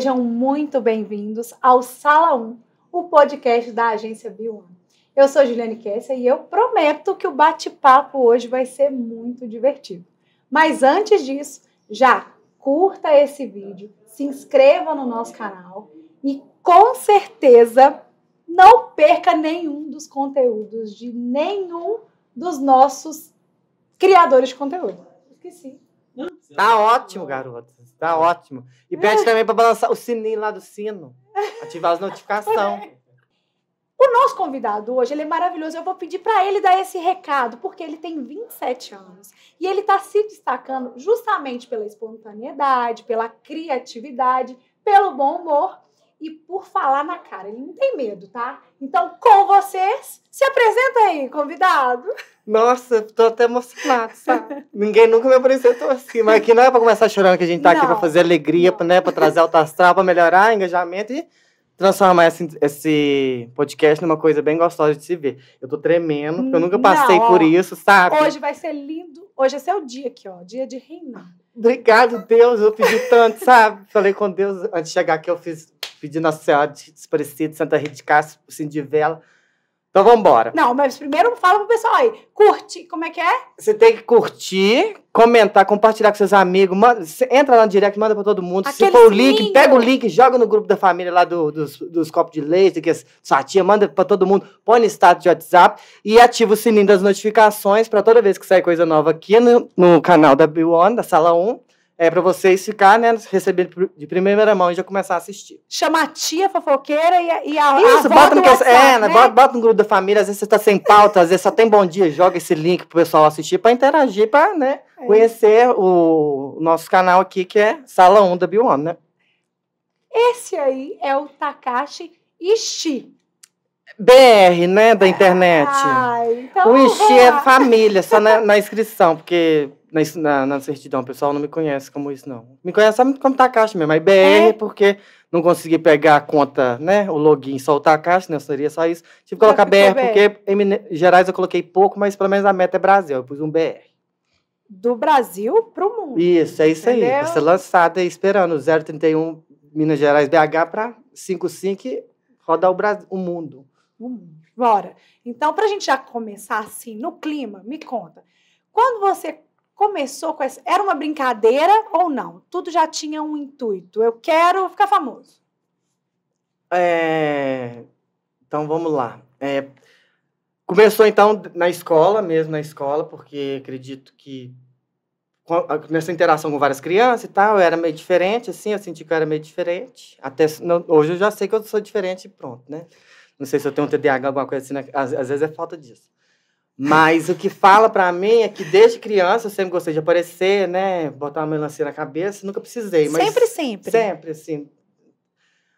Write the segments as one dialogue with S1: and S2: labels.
S1: Sejam muito bem-vindos ao Sala 1, o podcast da agência Bion. Eu sou Juliane Kessler e eu prometo que o bate-papo hoje vai ser muito divertido. Mas antes disso, já curta esse vídeo, se inscreva no nosso canal e com certeza não perca nenhum dos conteúdos de nenhum dos nossos criadores de conteúdo. Esqueci.
S2: Tá ótimo, garoto. Tá ótimo. E pede também para balançar o sininho lá do sino. Ativar as notificações.
S1: O nosso convidado hoje, ele é maravilhoso. Eu vou pedir para ele dar esse recado, porque ele tem 27 anos e ele está se destacando justamente pela espontaneidade, pela criatividade, pelo bom humor e por falar na cara. Ele não tem medo, tá? Então, com vocês, se apresenta aí, convidado.
S2: Nossa, tô até emocionada, sabe? Ninguém nunca me apresentou assim. Mas aqui não é pra começar chorando que a gente tá não. aqui pra fazer alegria, não. né? Pra trazer alta astral, pra melhorar engajamento e transformar esse, esse, podcast numa coisa bem gostosa de se ver. Eu tô tremendo, porque eu nunca passei não, por isso, sabe? Hoje
S1: vai ser lindo. Hoje é o dia aqui, ó. Dia de reinar.
S2: Obrigado, Deus. Eu pedi tanto, sabe? Falei com Deus antes de chegar aqui, eu fiz pedindo a Senhora Desparecida, Santa Rita de Castro, Sindivela. Então vamos embora.
S1: Não, mas primeiro fala pro pessoal aí. Curte, como é que é?
S2: Você tem que curtir, comentar, compartilhar com seus amigos. Manda, entra lá no direct, manda pra todo mundo. Aquele Se for o link, pega o link, joga no grupo da família lá do, dos, dos copos de leite, que é sua tia, manda pra todo mundo, põe no status de WhatsApp e ativa o sininho das notificações pra toda vez que sair coisa nova aqui no, no canal da B1, da Sala 1 é, para vocês ficar, né, receber de primeira mão e já começar a assistir.
S1: Chama a tia fofoqueira e a, e a Isso, bota, no, WhatsApp, é, né, né?
S2: bota, bota no grupo da família, às vezes você tá sem pauta, às vezes só tem bom dia, joga esse link pro pessoal assistir para interagir, para, né, é. conhecer o nosso canal aqui que é Sala 1 da Bion, né?
S1: Esse aí é o Takashi Ishii.
S2: BR, né, da internet. Ah,
S1: então o Ixi é família,
S2: só na, na inscrição, porque na, na, certidão o pessoal não me conhece como isso, não. Me conhece só como Takashi tá mesmo, aí BR, é. porque não consegui pegar a conta, né, o login, soltar a caixa, né, seria só isso. Tive que colocar BR, BR, porque em Minas Gerais eu coloquei pouco, mas pelo menos a meta é Brasil, eu pus um BR.
S1: Do Brasil
S3: pro mundo.
S2: Isso, é isso entendeu? aí. Vai ser lançado aí, esperando, 031 Minas Gerais BH para 55 rodar o, Brasil,
S1: o mundo. Bora. Então, para a gente já começar assim, no clima, me conta. Quando você começou com essa. Era uma brincadeira ou não? Tudo já tinha um intuito. Eu quero ficar famoso.
S2: É... Então, vamos lá. É... Começou, então, na escola, mesmo na escola, porque acredito que nessa interação com várias crianças e tal, eu era meio diferente, assim, eu senti que eu era meio diferente. Até hoje eu já sei que eu sou diferente e pronto, né? Não sei se eu tenho um TDAH, alguma coisa assim, né? às, às vezes é falta disso. Mas o que fala para mim é que desde criança eu sempre gostei de aparecer, né? Botar uma melancia na cabeça, nunca precisei. Mas sempre,
S1: sempre. Sempre, assim.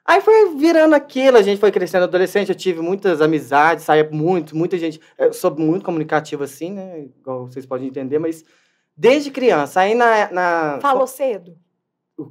S2: Aí foi virando aquilo, a gente foi crescendo adolescente, eu tive muitas amizades, saía muito, muita gente. Eu sou muito comunicativo assim, né? Igual vocês podem entender, mas desde criança. Aí na. na... Falou cedo?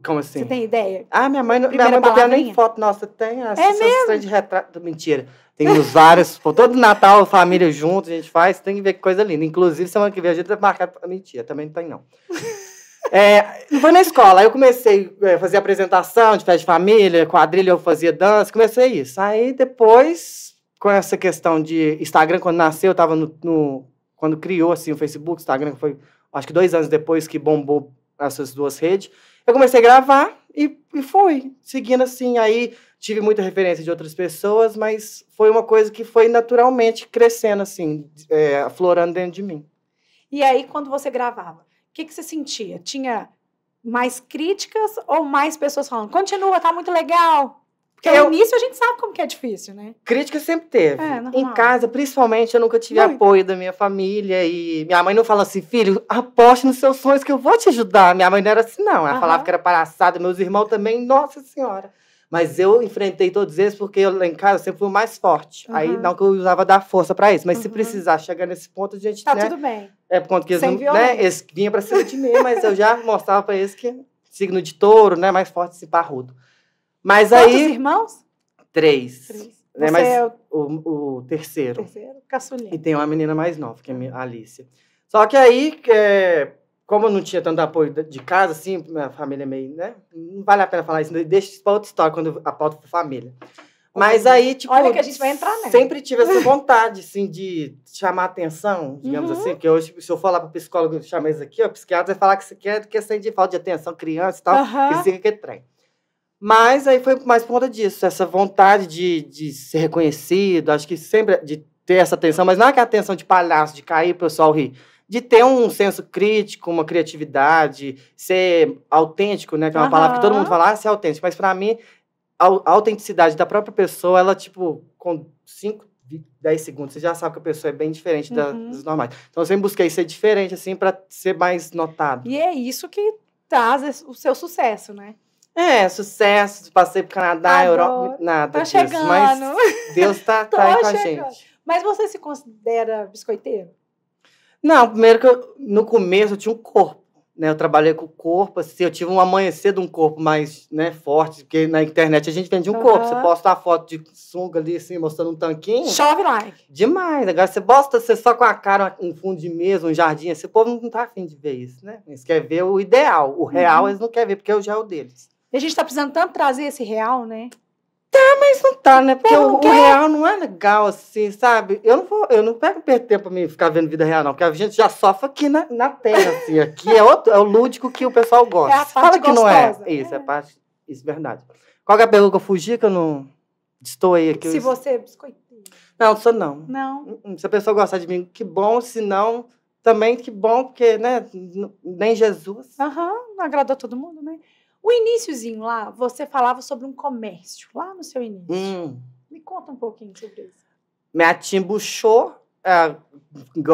S2: Como assim? Você tem
S1: ideia? Ah, minha mãe, minha mãe não tem nem
S2: foto nossa. Tem as é mesmo? de retrato. Mentira. Temos várias. todo Natal, família junto, a gente faz. Tem que ver que coisa linda. Inclusive, semana que vem a gente vai marcar. Mentira, também não tem, não. É, foi na escola. Aí eu comecei a é, fazer apresentação de festa de família, quadrilha, eu fazia dança. Comecei isso. Aí depois, com essa questão de Instagram, quando nasceu, eu estava no, no, Quando criou, assim, o Facebook, Instagram, foi acho que dois anos depois que bombou essas duas redes. Eu comecei a gravar e, e fui seguindo assim. Aí tive muita referência de outras pessoas, mas foi uma coisa que foi naturalmente crescendo, assim, é, aflorando dentro de mim.
S1: E aí, quando você gravava, o que, que você sentia? Tinha mais críticas ou mais pessoas falando, continua, tá muito legal? Porque é eu... no início a gente sabe como que é difícil, né?
S2: Crítica sempre teve. É, em casa, principalmente, eu nunca tive Muito. apoio da minha família. E minha mãe não falou assim, filho, aposte nos seus sonhos que eu vou te ajudar. Minha mãe não era assim, não. Ela uhum. falava que era palhaçada. Meus irmãos também, nossa senhora. Mas eu enfrentei todos eles porque eu, lá em casa sempre fui o mais forte. Uhum. Aí não que eu usava dar força para isso, mas uhum. se precisar chegar nesse ponto, a gente. Tá né, tudo bem. É por conta que eles, Sem não, né, eles vinham pra cima de mim, mas eu já mostrava para eles que signo de touro, né? Mais forte, esse assim, parrudo. Mas Quantos aí. irmãos? Três. Três. Né, você mas é o... O, o terceiro. E tem uma menina mais nova, que é a Alicia. Só que aí, é, como eu não tinha tanto apoio de casa, assim, minha família é meio, né? Não vale a pena falar isso, deixa isso pra outra história quando a pauta for família. Mas aí, tipo. Olha que a gente
S1: vai entrar, né? Sempre tive
S2: essa vontade, assim, de chamar atenção, digamos uhum. assim. Porque hoje, se eu for lá para psicólogo, chamei isso aqui, o psiquiatra vai falar que você quer, é questão de falta de atenção, criança e tal, uhum. que quer que é trem. Mas aí foi mais por conta disso, essa vontade de, de ser reconhecido, acho que sempre de ter essa atenção, mas não é aquela atenção de palhaço, de cair o pessoal rir. De ter um senso crítico, uma criatividade, ser autêntico, né? Que é uma uhum. palavra que todo mundo fala, ah, ser é autêntico. Mas para mim, a, a autenticidade da própria pessoa, ela, tipo, com cinco 10 segundos, você já sabe que a pessoa é bem diferente uhum. das, normais. Então, eu sempre busquei ser diferente, assim, para ser mais notado.
S1: E é isso que traz o seu sucesso, né?
S2: É, sucesso, passei pro Canadá, Adoro. Europa, nada tá disso. Chegando. Mas Deus tá, tá aí com a gente.
S1: Mas você se considera biscoiteiro?
S2: Não, primeiro que eu, no começo eu tinha um corpo, né? Eu trabalhei com o corpo, assim, eu tive um amanhecer de um corpo mais, né, forte, porque na internet a gente vende um uhum. corpo. Você posta uma foto de sunga ali, assim, mostrando um tanquinho. Chove like. Demais. Agora você posta você só com a cara, um fundo de mesa, um jardim, esse povo não tá afim de ver isso, né? Eles querem ver o ideal. O real uhum. eles não querem ver, porque é o gel deles.
S1: E a gente está precisando tanto trazer esse real, né? Tá, mas não tá, né? Porque o, o,
S2: real não é legal, assim, sabe? Eu não vou, eu não pego perder tempo pra ficar vendo vida real, não, porque a gente já sofre aqui na, na terra, assim. Aqui é, outro, é o lúdico que o pessoal gosta. É a parte Fala que gostosa. não é. Né? Isso, é, é parte. Isso, verdade. Qual é a pergunta que eu fugi que eu não. Estou aí aqui. Se eu... você
S1: é biscoitinho.
S2: Não, sou não. Não. Hum, hum, se a pessoa gostar de mim, que bom, se não também que bom, porque, né, nem Jesus.
S1: Aham, uhum, agradou todo mundo, né? O iníciozinho lá, você falava sobre um comércio, lá no seu início. Hum. Me conta um pouquinho
S3: sobre isso.
S2: Minha tia embuchou,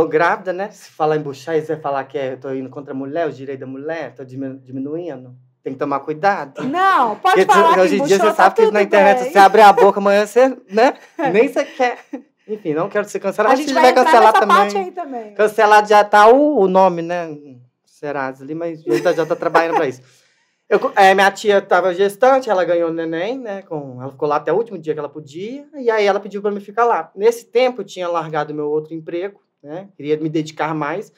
S2: grávida, né? Se falar embuchar, você vai falar que é, eu tô indo contra a mulher, os direitos da mulher, tô diminuindo. Tem que tomar cuidado.
S1: Não, pode Porque falar Hoje em dia você tá sabe que na internet bem. você abre a
S2: boca, amanhã você, né? Nem você quer. Enfim, não quero ser cancelado. A gente vai, vai cancelar também. também. Cancelado já tá o, o nome, né? Serás ali, mas já tá, já tá trabalhando para isso. Eu, é, minha tia estava gestante, ela ganhou o neném, né? Com, ela ficou lá até o último dia que ela podia, e aí ela pediu para me ficar lá. Nesse tempo, eu tinha largado meu outro emprego, né? Queria me dedicar mais.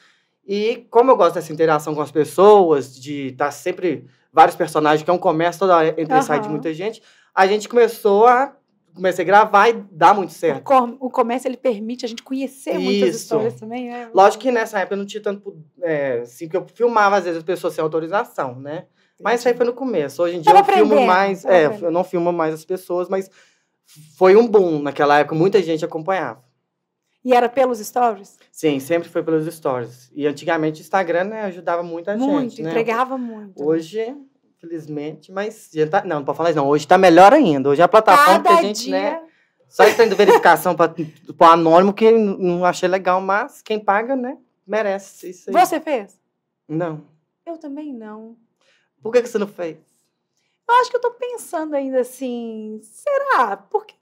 S2: E como eu gosto dessa interação com as pessoas, de estar tá sempre vários personagens, que é um comércio, toda hora entre uhum. site de muita gente, a gente começou a comecei a gravar e dá muito certo. O,
S1: com, o comércio ele permite a gente conhecer Isso. muitas histórias também, é.
S2: Lógico que nessa época eu não tinha tanto, é, assim, que eu filmava às vezes as pessoas sem autorização, né? Mas isso aí foi no começo. Hoje em dia eu, filmo mais. Eu é, aprender. eu não filmo mais as pessoas, mas foi um boom naquela época, muita gente acompanhava.
S1: E era pelos stories?
S2: Sim, sempre foi pelos stories. E antigamente o Instagram né, ajudava muito a muito, gente. Muito, né? entregava né? muito. Hoje, infelizmente, mas. Já tá, não, não pode falar isso, não. Hoje está melhor ainda. Hoje é a plataforma Cada que a gente, dia... né? Só tendo verificação para o anônimo, que não achei legal, mas quem paga, né? Merece isso aí. Você fez? Não.
S1: Eu também não.
S2: Por que, que você não fez?
S1: Eu acho que eu tô pensando ainda assim, será? Porque.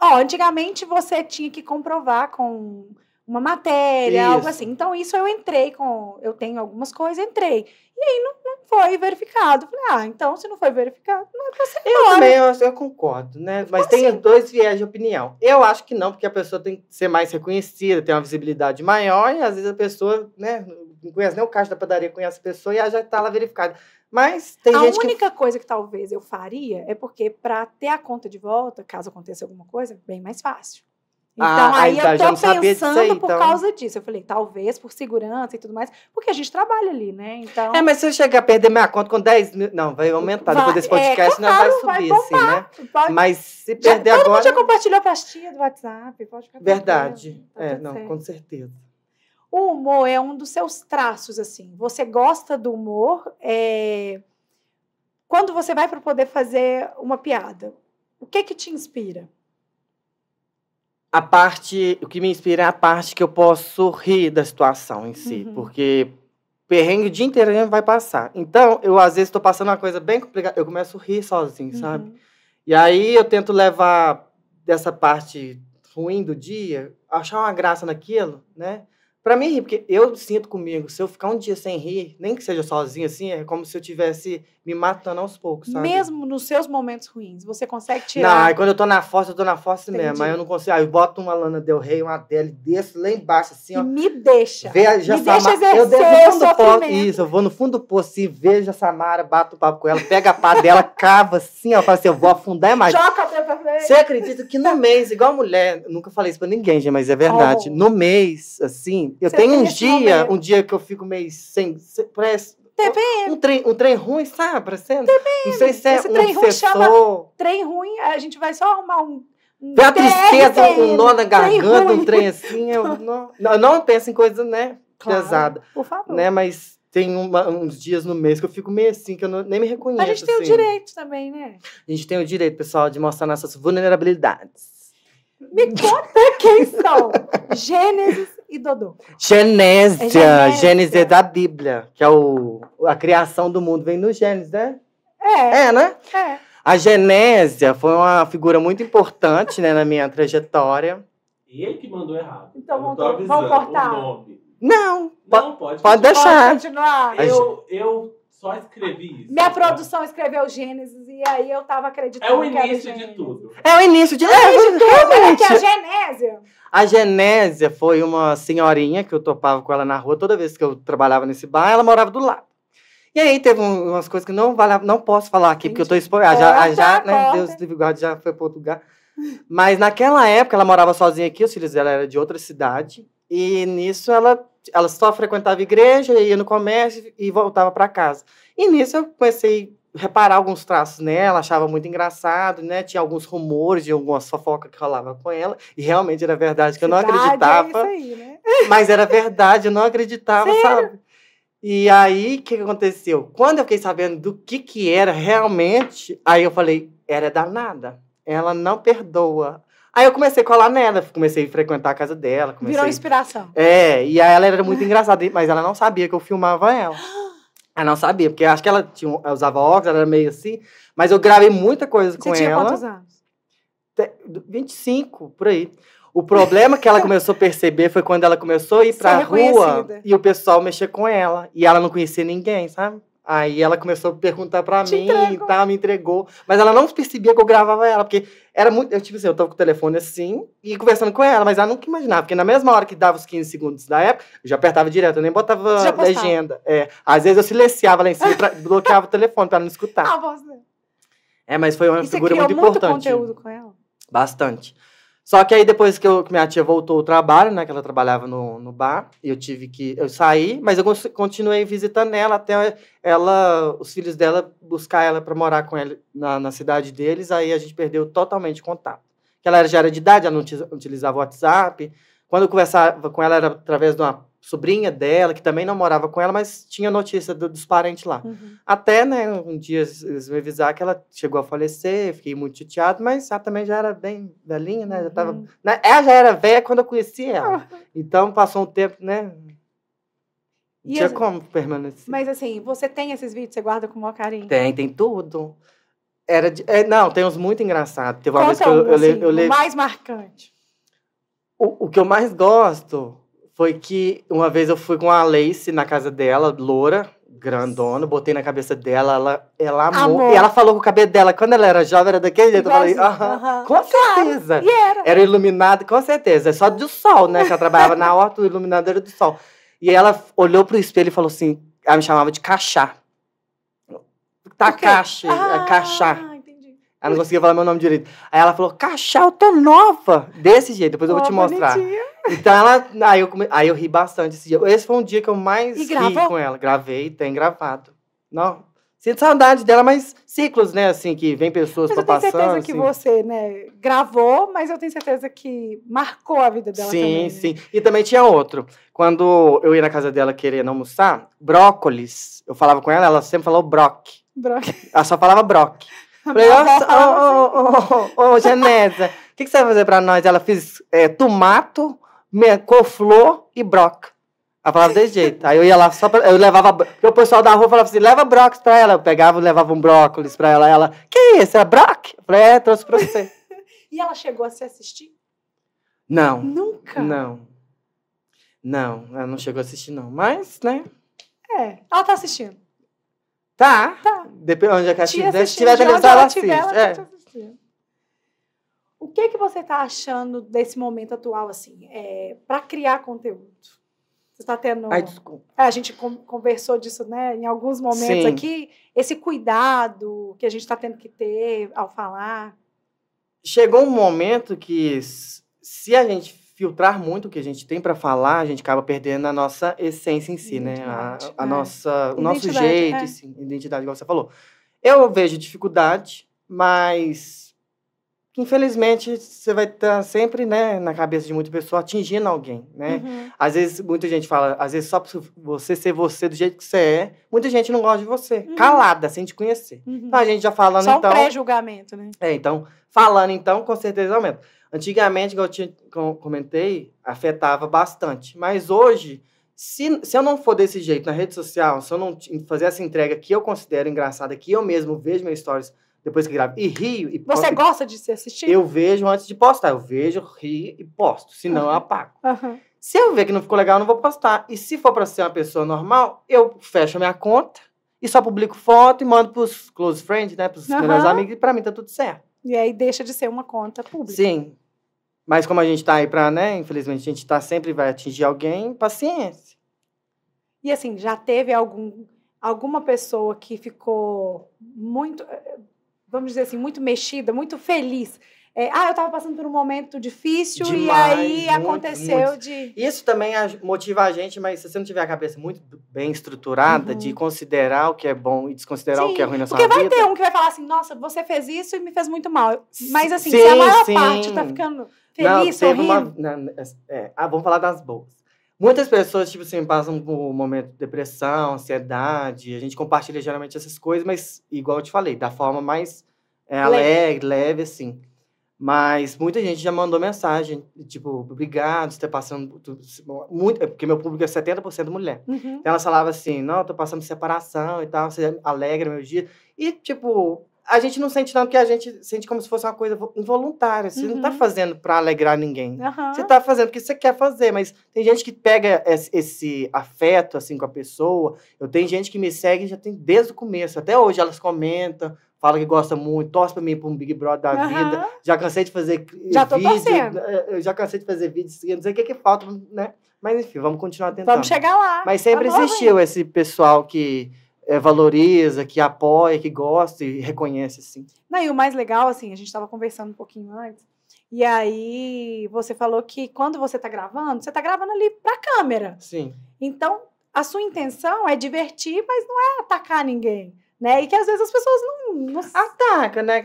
S1: Ó, antigamente você tinha que comprovar com uma matéria, isso. algo assim. Então, isso eu entrei com. Eu tenho algumas coisas, entrei. E aí não, não foi verificado. Falei, ah, então se não foi verificado, não é pra ser. Eu também, eu,
S2: eu, concordo, né? Mas assim. tem dois viés de opinião. Eu acho que não, porque a pessoa tem que ser mais reconhecida, tem uma visibilidade maior, e às vezes a pessoa, né, não conhece nem o caixa da padaria, conhece a pessoa e já está lá verificado. Mas tem a gente. A
S1: única que... coisa que talvez eu faria é porque, para ter a conta de volta, caso aconteça alguma coisa, é bem mais fácil. Ah, então, ah, aí então, eu tô pensando aí, então. por causa disso. Eu falei, talvez por segurança e tudo mais, porque a gente trabalha ali, né? Então... É, mas
S2: se eu chegar a perder minha conta com 10 mil. Não, vai aumentar. Vai, depois desse é, podcast, é, não vai subir, vai assim, né? Pode... Mas se perder já, agora. Todo mundo já
S1: compartilhou a pastinha do WhatsApp, pode ficar. Verdade.
S2: Tá é, não, certo. com certeza
S1: o humor é um dos seus traços, assim. Você gosta do humor é... quando você vai para poder fazer uma piada. O que que te inspira?
S2: A parte, o que me inspira é a parte que eu posso rir da situação em si, uhum. porque perrengue o dia inteiro vai passar. Então, eu às vezes estou passando uma coisa bem complicada, eu começo a rir sozinho, uhum. sabe? E aí eu tento levar dessa parte ruim do dia, achar uma graça naquilo, né? para mim rir, porque eu sinto comigo, se eu ficar um dia sem rir, nem que seja sozinho assim, é como se eu tivesse me matando aos poucos, sabe? Mesmo
S1: nos seus momentos ruins, você consegue tirar. Não, quando
S2: eu tô na força, eu tô na força Entendi. mesmo. Aí eu não consigo. Aí eu boto uma Lana Del Rey, uma Adele, desço lá embaixo, assim, ó. E me
S1: deixa. Veja
S2: me Samara. Deixa eu desço no fundo do poço. Isso, eu vou no fundo do poço e assim, vejo a Samara, bato o papo com ela, pega a pá dela, cava assim, ó. Fala assim, eu vou afundar é mais. Joga
S3: também. Você acredita que
S2: no mês, igual mulher, nunca falei isso pra ninguém, gente, mas é verdade. No mês, assim, eu tenho um dia, momento. um dia que eu fico meio sem. sem parece, TPM. Um trem, um trem ruim, sabe? Parecendo? TPM. Não sei se é Esse um trem ruim chama
S1: trem ruim, a gente vai só arrumar um. um a tristeza, um nó na garganta, um trem assim. Eu não,
S2: não, eu não penso em coisa, né?
S1: Claro, pesada. Por
S2: favor. Né? Mas tem uma, uns dias no mês que eu fico meio assim, que eu não, nem me reconheço. A gente tem assim. o
S1: direito também, né?
S2: A gente tem o direito, pessoal, de mostrar nossas vulnerabilidades.
S1: Me conta quem são Gênesis e Dodô.
S2: Genésia. É Gênesis é da Bíblia, que é o, a criação do mundo. Vem do Gênesis, né?
S1: É. É, né? É.
S2: A Genésia foi uma figura muito importante né, na minha trajetória.
S3: E ele que mandou
S1: errado. Então vamos, vamos cortar.
S3: Não, não, pode, pode deixar. Pode
S1: continuar. Eu,
S3: eu só escrevi
S1: isso. Minha produção escreveu Gênesis e aí eu tava acreditando. É o é início
S3: de tudo.
S2: É o início de, né? é, é o início de tudo. É que a
S1: Genésia.
S2: A Genésia foi uma senhorinha que eu topava com ela na rua toda vez que eu trabalhava nesse bar, ela morava do lado. E aí teve umas coisas que não vale, não posso falar aqui, Entendi. porque eu tô expor. Já, a já, né, Deus livre guarda, já foi para outro lugar. Mas naquela época ela morava sozinha aqui, os filhos dela eram de outra cidade. E nisso ela ela só frequentava igreja, ia no comércio e voltava para casa. E nisso eu comecei a reparar alguns traços nela, achava muito engraçado, né? Tinha alguns rumores de algumas fofoca que rolava com ela. E realmente era verdade, que eu não acreditava. É isso aí, né? Mas era verdade, eu não acreditava, Sério? sabe? E aí, o que aconteceu? Quando eu fiquei sabendo do que, que era realmente, aí eu falei, era danada. Ela não perdoa Aí eu comecei a colar nela, comecei a frequentar a casa dela. Comecei... Virou
S1: inspiração.
S2: É, e aí ela era muito engraçada, mas ela não sabia que eu filmava ela. Ela não sabia, porque acho que ela, tinha, usava óculos, ela era meio assim. Mas eu gravei muita coisa Você com tinha ela. quantos anos? 25, por aí. O problema que ela começou a perceber foi quando ela começou a ir pra rua e o pessoal mexer com ela. E ela não conhecia ninguém, sabe? Aí ela começou a perguntar pra Te mim entregou. e tal, me entregou. Mas ela não percebia que eu gravava ela, porque era muito. Eu, tipo assim, eu tava com o telefone assim e conversando com ela, mas ela nunca imaginava, porque na mesma hora que dava os 15 segundos da época, eu já apertava direto, eu nem botava legenda. É, às vezes eu silenciava lá em cima e bloqueava o telefone pra não escutar. A voz dela. É, mas foi uma e figura muito, muito importante. Você criou muito conteúdo com ela? Bastante. Só que aí depois que, eu, que minha tia voltou ao trabalho, né? Que ela trabalhava no, no bar, eu tive que. Eu saí, mas eu continuei visitando ela até ela, os filhos dela buscar ela para morar com ela na, na, cidade deles. Aí a gente perdeu totalmente contato. Ela já era de idade, ela não utilizava WhatsApp. Quando eu conversava com ela era através de uma sobrinha dela, que também não morava com ela, mas tinha notícia do, dos parentes lá. Uhum. Até, né, um dia eles me avisaram que ela chegou a falecer, fiquei muito chateado, mas ela também já era bem velhinha, né, já tava... Uhum. Né, ela já era velha quando eu conheci ela. Então, passou um tempo, né... E tinha as... como permanecer.
S1: Mas, assim, você tem esses vídeos, você guarda com o maior carinho? Tem,
S2: tem tudo. Era de... é, não, tem uns muito engraçados. Teve uma Conta vez que eu, um, eu, assim, o mais
S1: marcante.
S2: O, o que eu mais gosto foi que uma vez eu fui com a Lace na casa dela, loura, grandona, botei na cabeça dela, ela, ela amou, amou. E ela falou com o cabelo dela, quando ela era jovem, era daquele jeito. Eu falei, aham, uh -huh. com certeza. Claro. E era. Era iluminado, com certeza. É só do sol, né? Que ela trabalhava na horta, o iluminado era do sol. E ela olhou pro espelho e falou assim, ela me chamava de cachá. Tá caixa, ah. cachá. Ela não conseguia falar meu nome direito. Aí ela falou, Cachau, tô nova! Desse jeito, depois eu vou oh, te mostrar. Bonitinha. Então ela. Aí eu, come... aí eu ri bastante esse dia. Esse foi um dia que eu mais e ri com ela. Gravei, tem gravado. Não. Sinto saudade dela, mas ciclos, né, assim, que vem pessoas mas pra passar. Eu tenho certeza assim. que
S1: você, né, gravou, mas eu tenho certeza que marcou a vida dela. Sim, também, né?
S2: sim. Né? E também tinha outro. Quando eu ia na casa dela querendo almoçar, brócolis. Eu falava com ela, ela sempre falou broc. Broc. Ela só falava broc.
S3: Falei, ô,
S2: ô, ô, ô, Genesa, o que, que você vai fazer pra nós? Ela fez é, tomato, e broca. Ela falava desse jeito. Aí eu ia lá só pra, Eu levava. o pessoal da rua falava assim: leva brócolis pra ela. Eu pegava e levava um brócolis pra ela. Ela, que isso? é brócolis? Eu falei, é, trouxe pra você.
S1: e ela chegou a se assistir?
S2: Não. Nunca? Não. Não, ela não chegou a assistir, não. Mas, né?
S1: É, ela tá assistindo. Tá. Tá.
S2: Depende onde a é que estiver. Se tiver televisão, ela assiste. Ela é.
S1: O que, que você está achando desse momento atual, assim, é, para criar conteúdo? Você está tendo. Ai, desculpa. É, a gente conversou disso, né, em alguns momentos Sim. aqui. Esse cuidado que a gente está tendo que ter ao falar.
S2: Chegou um momento que, se a gente filtrar muito o que a gente tem para falar, a gente acaba perdendo a nossa essência em si, né? A, a é. nossa, o nosso é. jeito, é. identidade, igual você falou. Eu vejo dificuldade, mas infelizmente você vai estar tá sempre, né, na cabeça de muita pessoa atingindo alguém, né? Uhum. Às vezes muita gente fala, às vezes só você ser você do jeito que você é, muita gente não gosta de você, uhum. calada, sem te conhecer. Uhum. Então a gente já falando só um então,
S1: pré-julgamento, né?
S2: É, então falando então com certeza aumenta. Antigamente, como eu te, comentei, afetava bastante. Mas hoje, se, se eu não for desse jeito na rede social, se eu não fazer essa entrega que eu considero engraçada, que eu mesmo vejo minhas stories depois que gravo e rio e Você posto, gosta
S1: de se assistir? Eu
S2: vejo antes de postar. Eu vejo, rio e posto. Senão uhum. eu apago. Uhum. Se eu ver que não ficou legal, eu não vou postar. E se for para ser uma pessoa normal, eu fecho a minha conta e só publico foto e mando pros close friends, né? Pros uhum. meus amigos, e
S1: pra mim tá tudo certo. E aí deixa de ser uma conta pública. Sim.
S2: Mas como a gente está aí para, né? Infelizmente, a gente está sempre vai atingir alguém, paciência.
S1: E assim, já teve algum, alguma pessoa que ficou muito, eh, vamos dizer assim, muito mexida, muito feliz é, ah, eu estava passando por um momento difícil Demais, e aí muito, aconteceu muito. de. Isso também
S2: motiva a gente, mas se você não tiver a cabeça muito bem estruturada uhum. de considerar o que é bom e desconsiderar sim, o que é ruim na sua vida. Porque vai ter
S1: um que vai falar assim: nossa, você fez isso e me fez muito mal. Mas assim, sim, se a maior sim. parte tá ficando
S3: feliz, não, sorrindo. Uma,
S2: não, é, é, ah, vamos falar das boas. Muitas pessoas, tipo assim, passam por um momento de depressão, ansiedade. A gente compartilha geralmente essas coisas, mas, igual eu te falei, da forma mais é, alegre, leve, assim. Mas muita gente já mandou mensagem, tipo, obrigado, você tá passando. muito, porque meu público é 70% mulher. Uhum. Então elas falavam assim: não, tô passando separação e tal, você é alegra meu dia. E, tipo, a gente não sente não, porque a gente sente como se fosse uma coisa involuntária. Assim, você uhum. não tá uhum. fazendo para alegrar ninguém. Uhum. Você tá fazendo porque você quer fazer, mas tem gente que pega esse, esse, afeto, assim, com a pessoa. Eu tenho gente que me segue já tem desde o começo. Até hoje elas comentam, fala que gosta muito, torce pra mim pra um Big Brother da vida. Já cansei de fazer já tô vídeo. Torcendo. Eh, eh, já cansei de fazer vídeo, não sei o que, que falta, né? Mas enfim, vamos continuar tentando. Vamos chegar
S1: lá. Mas sempre existiu esse
S2: pessoal que é, valoriza, que apoia, que gosta e reconhece, assim.
S1: Não, e o mais legal, assim, a gente estava conversando um pouquinho antes, e aí você falou que quando você tá gravando, você tá gravando ali para câmera. Sim. Então, a sua intenção é divertir, mas não é atacar ninguém né? E que às vezes as pessoas não. não... Ataca, né?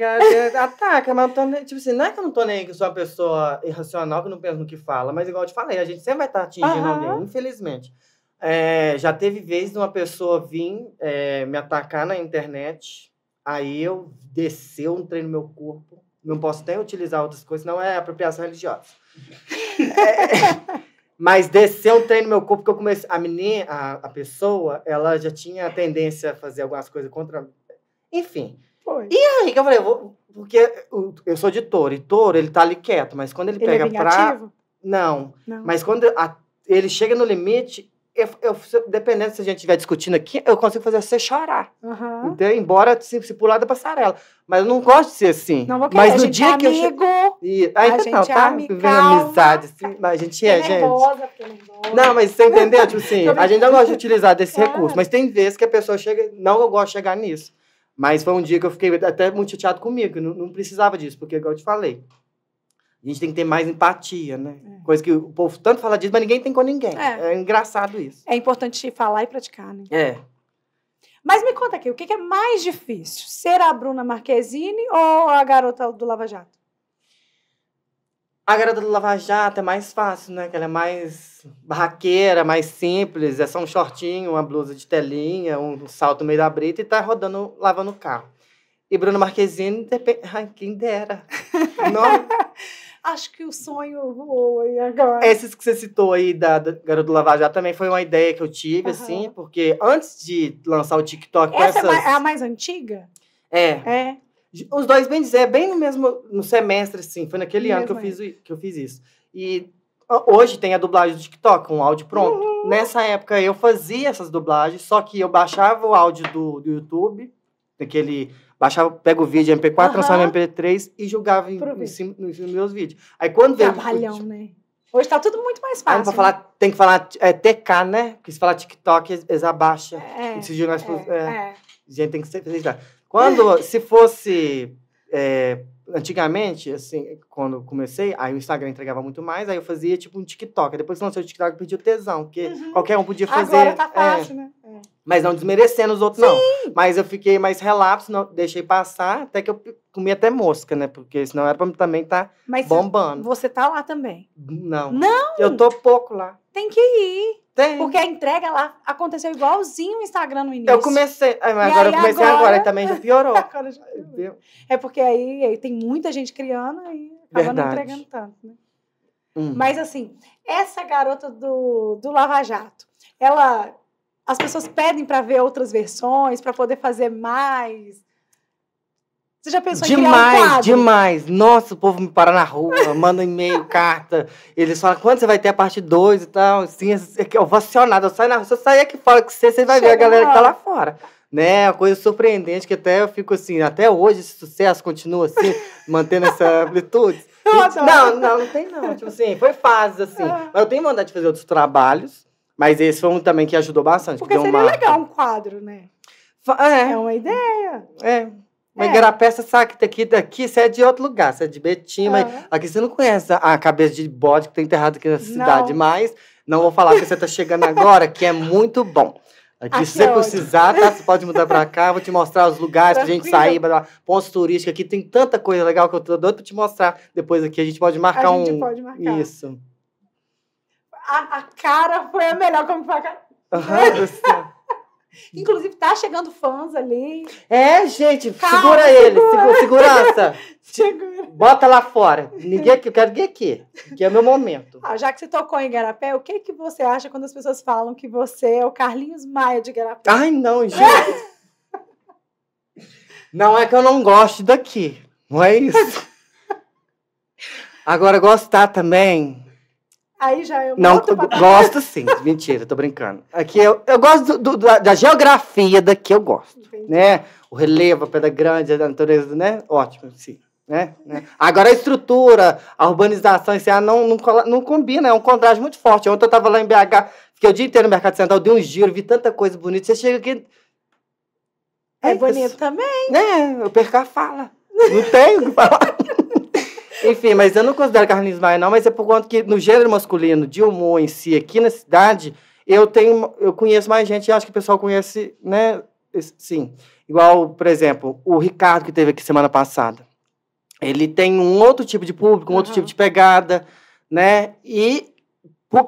S2: Ataca, mas tô, tipo assim, não é que eu não tô nem aí que sou uma pessoa irracional que não pensa no que fala, mas igual eu te falei, a gente sempre vai estar tá atingindo uhum. alguém, infelizmente. É, já teve vez de uma pessoa vir é, me atacar na internet, aí eu desceu um trem no meu corpo. Não posso nem utilizar outras coisas, não é apropriação religiosa. é, é mas desceu um trem no meu corpo, porque eu comecei. A menina, a, a pessoa, ela já tinha a tendência a fazer algumas coisas contra. Enfim. Foi. E aí que eu falei, vou, porque eu sou de touro, e touro, ele tá ali quieto, mas quando ele, ele é pega é pra. Não, Não. Mas quando a, ele chega no limite, eu, eu, dependendo se a gente estiver discutindo aqui, eu consigo fazer você chorar. Uhum. Então, embora se, se pular da passarela. Mas eu não gosto de ser assim. Não vou querer, Mas no dia é que amigo,
S3: eu.
S2: ainda a gente não, é tá? Vem amizade, Mas assim. a gente é, é nervosa,
S3: gente. É nervosa. Não,
S2: mas você entendeu? Tipo assim, a gente não gosta de utilizar desse é. recurso. Mas tem vezes que a pessoa chega. Não, eu gosto de chegar nisso. Mas foi um dia que eu fiquei até muito chateado comigo. Não, não precisava disso, porque, igual eu te falei, a gente tem que ter mais empatia, né? É. Coisa que o povo tanto fala disso, mas ninguém tem com ninguém. É, é engraçado isso.
S1: É importante falar e praticar, né? É. Mas me conta aqui, o que é mais difícil? Ser a Bruna Marquezine ou a garota do Lava Jato?
S2: A garota do Lava Jato é mais fácil, né? Que ela é mais barraqueira, mais simples. É só um shortinho, uma blusa de telinha, um salto no meio da brita e tá rodando, lavando o carro. E Bruna Marquezine, depende... Ai, quem
S1: dera. Não acho que o sonho voou aí agora. Esses
S2: que você citou aí da, da Garoto Lava também foi uma ideia que eu tive, uhum. assim, porque antes de lançar o TikTok. Essa é essas... é, mais, é
S1: a mais antiga?
S2: É. É. Os dois, bem dizer, é bem no mesmo no semestre, assim, foi naquele ano que eu, fiz, que eu fiz isso. E hoje tem a dublagem do TikTok, um áudio pronto. Uhum. Nessa época eu fazia essas dublagens, só que eu baixava o áudio do, do YouTube, daquele baixava, pega o vídeo MP4, uhum. transforma em MP3 e julgava em, em, cima, nos meus vídeos. Aí quando veio. Trabalhão,
S1: o, né? Hoje tá tudo muito mais ah, fácil. Aí, pra né? falar,
S2: tem que falar é, TK, né? Porque se falar TikTok, eles abaixam. É, nós. É, é. Gente, tem que ser feliz. Tá? Quando, se fosse. É, antigamente, assim, quando comecei, aí o Instagram entregava muito mais, aí eu fazia tipo um TikTok. Depois que lançou o TikTok, eu perdi o tesão, porque uhum. qualquer um podia fazer. Agora tá é. fácil, é, né? Mas não desmerecendo os outros, Sim. não. Mas eu fiquei mais relapso, não, deixei passar, até que eu comi até mosca, né? Porque senão era pra mim também estar tá Mas bombando.
S1: Você tá lá também?
S2: Não. Não? Eu tô pouco
S1: lá. Tem que ir. Tem. Porque a entrega lá aconteceu igualzinho o Instagram no início. Eu comecei. Ah, agora eu comecei agora, agora e também já piorou. já, é porque aí, aí, tem muita gente criando e acaba não entregando tanto, né? Hum. Mas assim, essa garota do, do Lava Jato, ela as pessoas pedem para ver outras versões, para poder fazer mais. Você já pensou demais, em criar um Demais,
S2: Nossa, o povo me para na rua, manda e-mail, carta. Eles falam, quando você vai ter a parte 2 e tal? Assim, eu vou acionado, eu saio na rua. Se eu sair aqui fora com você, você vai Chega ver a galera que tá lá fora. Né? É uma coisa surpreendente que até eu fico assim, até hoje esse sucesso continua assim, mantendo essa amplitude. Não, não, não tem não. Tipo assim, foi fase, assim. Ah. Mas eu tenho vontade de fazer outros trabalhos mas esse foi um também que ajudou bastante. Porque seria uma... legal
S1: um quadro, né? É. é uma ideia. É. Mas é. Igarapé,
S2: você sabe que daqui, daqui você é de outro lugar, você é de Betim, uhum. mas aqui você não conhece a cabeça de bode que tem tá enterrado aqui nessa cidade, mas não vou falar que você está chegando agora, que é muito bom. Aqui, aqui se é você é precisar, tá? Você pode mudar para cá, vou te mostrar os lugares para a gente sair, pontos turísticos aqui, tem tanta coisa legal que eu tô doido para te mostrar. Depois aqui a gente pode marcar a gente um. Pode marcar. Isso
S1: a, a cara foi a melhor como foi Inclusive, tá chegando fãs ali.
S2: É, gente, Calma, segura, ele, segura. segurança. segura. Bota lá fora. Ninguém aqui, eu quero ninguém aqui. Que é meu momento.
S1: Ah, já que você tocou em Garapé, o que, que você acha quando as pessoas falam que você é o Carlinhos Maia de Garapé?
S2: Ai, não, gente. não é que eu não goste daqui. Não é isso. Agora, gostar também
S1: Aí já é um Não, outro patamar. gosto
S2: sim. Mentira, tô brincando. Aqui eu, eu gosto do, do, da, geografia daqui, eu gosto. Né? O relevo, a pedra grande, a natureza, né? Ótimo, sim. Né? né? Agora a estrutura, a urbanização, isso não, não, não combina, é um contraste muito forte. Ontem eu estava lá em BH, fiquei o dia inteiro no Mercado Central, dei um giro, vi tanta coisa bonita. Você chega aqui.
S1: É, é bonito isso. também.
S2: Né? Eu perco a fala. Não tenho o que falar. Enfim, mas eu não considero Carlinhos Maia, não, mas é por conta que no gênero masculino de humor em si, aqui na cidade, eu tenho. Eu conheço mais gente, e acho que o pessoal conhece, né? Sim. Igual, por exemplo, o Ricardo que teve aqui semana passada. Ele tem um outro tipo de público, um uhum. outro tipo de pegada, né? E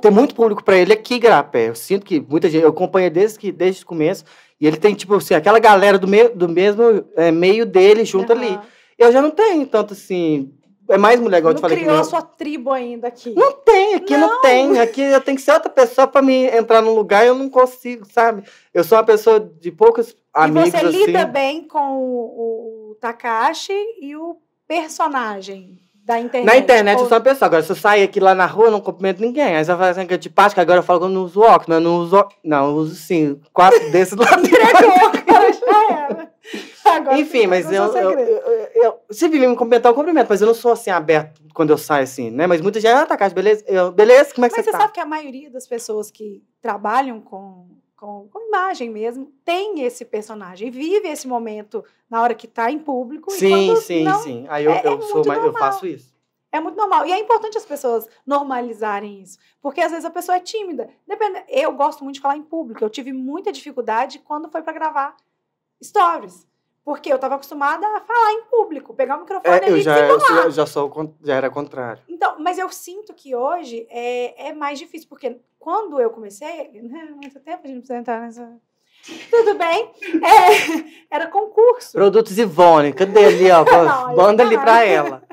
S2: tem muito público para ele aqui, Grapé. Eu sinto que muita gente, eu acompanho desde que desde o começo, e ele tem tipo assim, aquela galera do, do mesmo é, meio dele junto uhum. ali. Eu já não tenho tanto assim é mais mulher, igual não eu te falei. Criou não criou a
S1: sua tribo ainda aqui. Não
S2: tem, aqui não. não. tem. Aqui eu tenho que ser outra pessoa para me entrar num lugar e eu não consigo, sabe? Eu sou uma pessoa de poucos amigos. E você lida assim.
S1: bem com o, o Takashi e o personagem da internet. Na internet ou... eu sou uma
S2: pessoa. Agora, se eu sair aqui lá na rua, eu não cumprimento ninguém. Aí você fala assim que é de páscoa, agora eu falo que eu não uso óculos, eu não uso. Não, eu uso sim, quatro desses lá dentro. Entregou,
S3: já era. Agora
S2: Enfim, mas eu, eu,
S3: eu,
S1: eu,
S2: Você vive me cumprimentar, eu cumprimento, mas eu não sou assim aberto quando eu saio assim, né? Mas muita gente, ah, tá, Cássio, beleza? Eu, beleza? Como é que mas você, você tá? sabe
S1: que a maioria das pessoas que trabalham com, com, com imagem mesmo tem esse personagem, vive esse momento na hora que tá em público. Sim,
S2: sim, não, sim. Aí eu, é, é eu, é sou, eu faço isso.
S1: É muito normal. E é importante as pessoas normalizarem isso. Porque às vezes a pessoa é tímida. Depende... Eu gosto muito de falar em público. Eu tive muita dificuldade quando foi para gravar stories. Porque eu estava acostumada a falar em público, pegar o microfone é, eu e já, desenrolar. Eu já,
S2: sou, já era contrário.
S1: Então, mas eu sinto que hoje é, é mais difícil, porque quando eu comecei, né, muito tempo a gente precisa entrar nessa... Tudo bem, é, era concurso. Produtos
S2: Ivone, cadê ali, ó? Não, Manda ali para ela.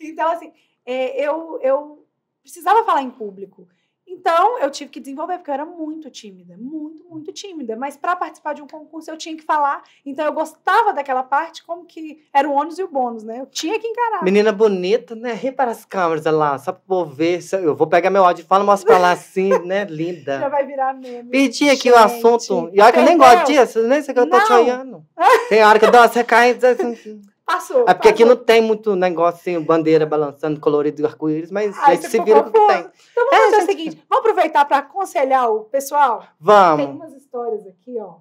S1: Então, assim, é, eu, eu precisava falar em público. Então, eu tive que desenvolver, porque eu era muito tímida, muito, muito tímida. Mas para participar de um concurso, eu tinha que falar. Então, eu gostava daquela parte, como que era o ônus e o bônus, né? Eu tinha que encarar. Menina
S2: bonita, né? Repara as câmeras lá, só pra povo ver. Eu vou pegar meu áudio e fala umas palavras assim, né? Linda. Já
S1: vai virar meme.
S2: Pedi aqui Gente, o assunto. E olha que eu nem gosto disso, nem sei que eu tô te olhando. Tem hora que eu dou umas recaídas assim. assim.
S1: Passou. É porque passou. aqui não
S2: tem muito negocinho, bandeira balançando, colorido, arco-íris, mas Ai, a gente se vira o que
S1: tem. Então vamos é, fazer gente... o seguinte: vamos aproveitar para aconselhar o pessoal?
S2: Vamos. Tem umas
S1: histórias aqui, ó.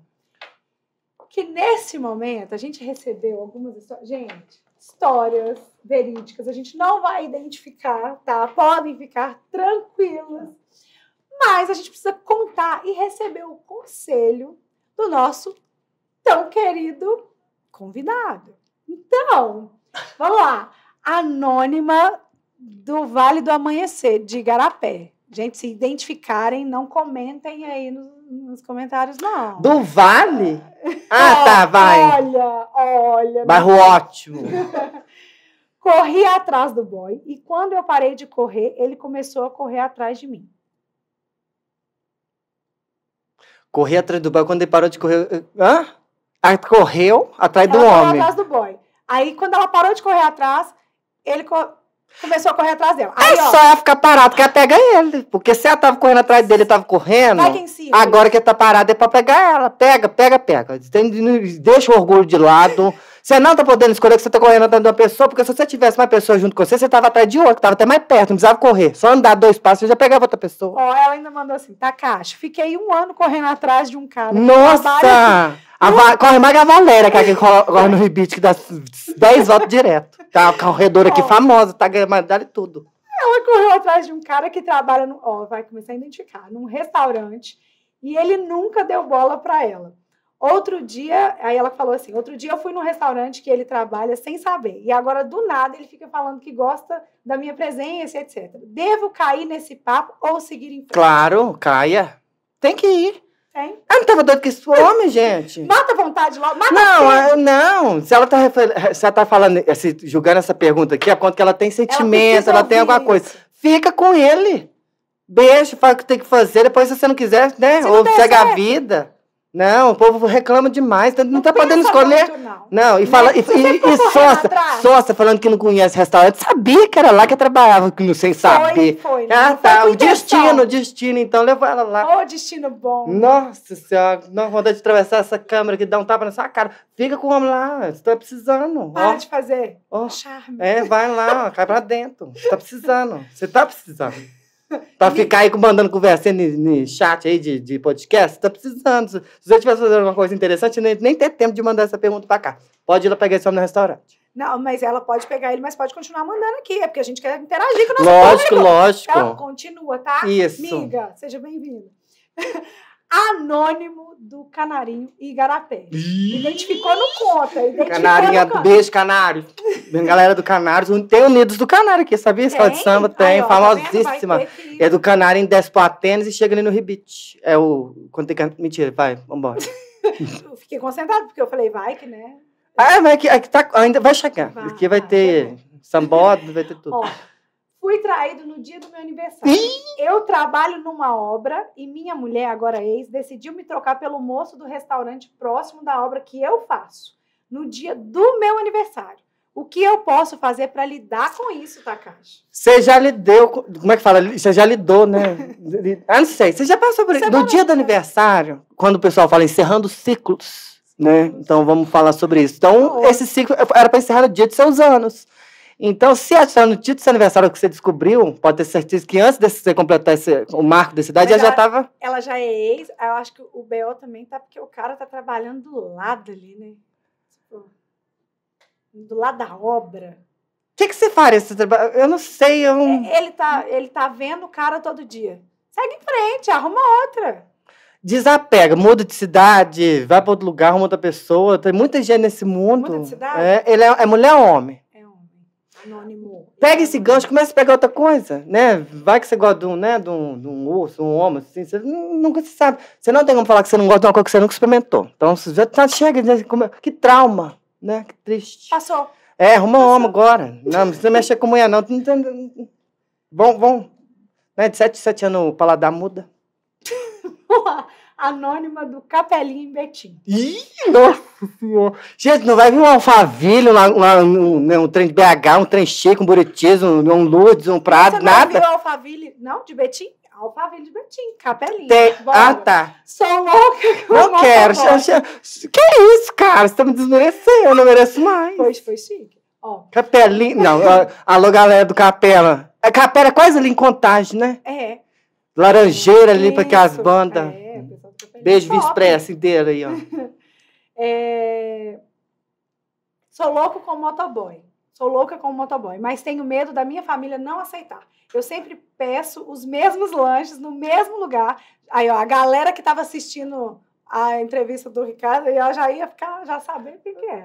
S1: Que nesse momento a gente recebeu algumas histórias. Gente, histórias verídicas, a gente não vai identificar, tá? Podem ficar tranquilos. Mas a gente precisa contar e receber o conselho do nosso tão querido convidado. Então, vamos lá. Anônima do Vale do Amanhecer, de Igarapé. Gente, se identificarem, não comentem aí nos, nos comentários, não.
S2: Do Vale? Ah, é, tá, vai.
S1: Olha, olha. Barro não... ótimo. Corri atrás do boy e quando eu parei de correr, ele começou a correr atrás de mim.
S2: Corri atrás do boy quando ele parou de correr. Hã? Ela correu atrás ela do homem. atrás
S1: do boy. Aí, quando ela parou de correr atrás, ele co começou a correr atrás dela. Aí, é ó, só ela
S2: ficar parada que ela pega ele. Porque se ela tava correndo atrás dele, tava correndo. agora que ele tá parado é pra pegar ela. Pega, pega, pega. Deixa o orgulho de lado. Você não tá podendo escolher que você tá correndo atrás de uma pessoa, porque se você tivesse uma pessoa junto com você, você tava atrás de outra, que tava até mais perto, não precisava correr. Só andar dois passos, você já pegava outra pessoa. Ó,
S1: oh, ela ainda mandou assim, tá caixa. Fiquei um ano correndo atrás de um cara. Nossa!
S2: A Va... Corre mais que a Valéria, que, é que corre no rebite, que dá 10 votos direto. Tá, a corredora aqui oh. famosa, tá ganhando medalha e tudo.
S1: Ela correu atrás de um cara que trabalha, no... ó, oh, vai começar a identificar, num restaurante, e ele nunca deu bola para ela. Outro dia, aí ela falou assim: outro dia eu fui num restaurante que ele trabalha sem saber. E agora, do nada, ele fica falando que gosta da minha presença, etc. Devo cair nesse papo ou seguir em frente?
S2: Claro, caia.
S1: Tem que ir.
S2: Tem. Ah, não tava doido que isso homem, gente.
S1: Mata a vontade logo, mata Não, a
S2: não. Se ela tá, se ela tá falando, se, julgando essa pergunta aqui, é conta que ela tem sentimento, ela, ela tem alguma coisa. Fica com ele. Beijo, faz o que tem que fazer. Depois, se você não quiser, né? Se ou segue certo. a é. vida. Não, o povo reclama demais, não, não tá podendo escolher. Muito, não. não. e fala e, e, e sócia, sócia falando que não conhece restaurante, sabia que era lá que eu trabalhava, que não sei saber. Foi, foi, ah, tá, o destino, o destino, então levou ela
S1: lá. Ô, oh, destino bom.
S2: Nossa Senhora, não vontade de atravessar essa câmera que dá um tapa na sua cara. Fica com o homem lá, você tá precisando.
S1: Para de fazer. Charme.
S2: É, vai lá, ó, cai pra dentro. Você tá precisando. Você tá precisando. Pra ficar aí mandando conversando em, chat aí de, de podcast, tá precisando. Se você estiver fazendo uma coisa interessante, nem, nem ter tempo de mandar essa pergunta pra cá. Pode ir lá pegar esse homem no restaurante.
S1: Não, mas ela pode pegar ele, mas pode continuar mandando aqui. É porque a gente quer interagir com o nosso Lógico, público. lógico. Então, continua, tá? Isso. Amiga, seja bem-vinda. anônimo do canarinho Igarapé. Ih! Identificou no conta. Canarinha, no é conta. beijo,
S2: canário. Galera do Canário, não tem Unidos do Canário aqui, sabia? Escola de samba tem, ó, tá famosíssima. que- É do Canário, em desce pro Atenas e chega ali no Ribite. É o. Quando tem que Mentira, vai, vambora.
S1: Eu fiquei concentrado porque eu falei, vai que, né?
S2: ah, mas é que, é que tá, ainda vai chegar. Vai, Aqui vai vai ter samboda, vai ter tudo. Ó,
S1: fui traído no dia do meu aniversário. Eu trabalho numa obra e minha mulher, agora ex, decidiu me trocar pelo moço do restaurante próximo da obra que eu faço, no dia do meu aniversário. O que eu posso fazer para lidar com isso, Takashi?
S2: Você já lidou, como é que fala? Você já lidou, né? ah, não sei. Você já passou por isso? No dia do aniversário, quando o pessoal fala encerrando ciclos, né? Então vamos falar sobre isso. Então, esse ciclo é, era para encerrar no dia de seus anos. Então, se achar no título desse aniversário que você descobriu, pode ter certeza que antes de você completar esse, o marco da cidade, ela já estava.
S1: Ela já é ex, eu acho que o BO também tá, porque o cara tá trabalhando do lado ali, né? Tipo, do lado da obra.
S2: O que, que você faria? Eu não sei. Eu... É,
S1: ele, tá, ele tá vendo o cara todo dia. Segue em frente, arruma outra
S2: desapega, muda de cidade, vai para outro lugar, arruma outra pessoa. Tem muita gente nesse mundo. Muda de cidade? É, ele é, é mulher ou homem? Pega esse gancho, começa a pegar outra coisa, né? Vai que você gosta de um, né, de um, de um urso, um homem, assim, você nunca se sabe. Você não tem como falar que você não gosta de uma coisa que você nunca experimentou. Então, você já tá, chega, que trauma, né? Que triste. Passou. É, arruma um homem agora. Não, não precisa mexer com mulher, não. Bom, bom. Né? De 7 a 7 anos, o paladar muda.
S1: Anônima do Capelinho em Betim.
S2: Ih, nossa! Gente, não vai vir um Alphaville, um, né, um, trem de BH, um trem cheio, um Buritiz, um, um Lourdes, um Prado, Você nada. Você não viu
S1: Alphaville, não, de Betim? Alphaville de Betim, capelinha. Tem... Ah, tá. Sou louca. Que não quero.
S2: Que é isso, cara? Você tá me desmerecendo, eu não mereço
S1: mais. Pois, foi chique. Ó.
S2: Capelinha, não. Alô, galera do Capela. A Capela é quase ali em Contagem, né? É. Laranjeira ali para que as bandas. É,
S1: Beijo, vice-pressa assim, inteira aí, ó. É... Sou louco com motoboy. Sou louca com motoboy, mas tenho medo da minha família não aceitar. Eu sempre peço os mesmos lanches no mesmo lugar. Aí, ó, a galera que estava assistindo a entrevista do Ricardo, ela já ia ficar, já saber o que, que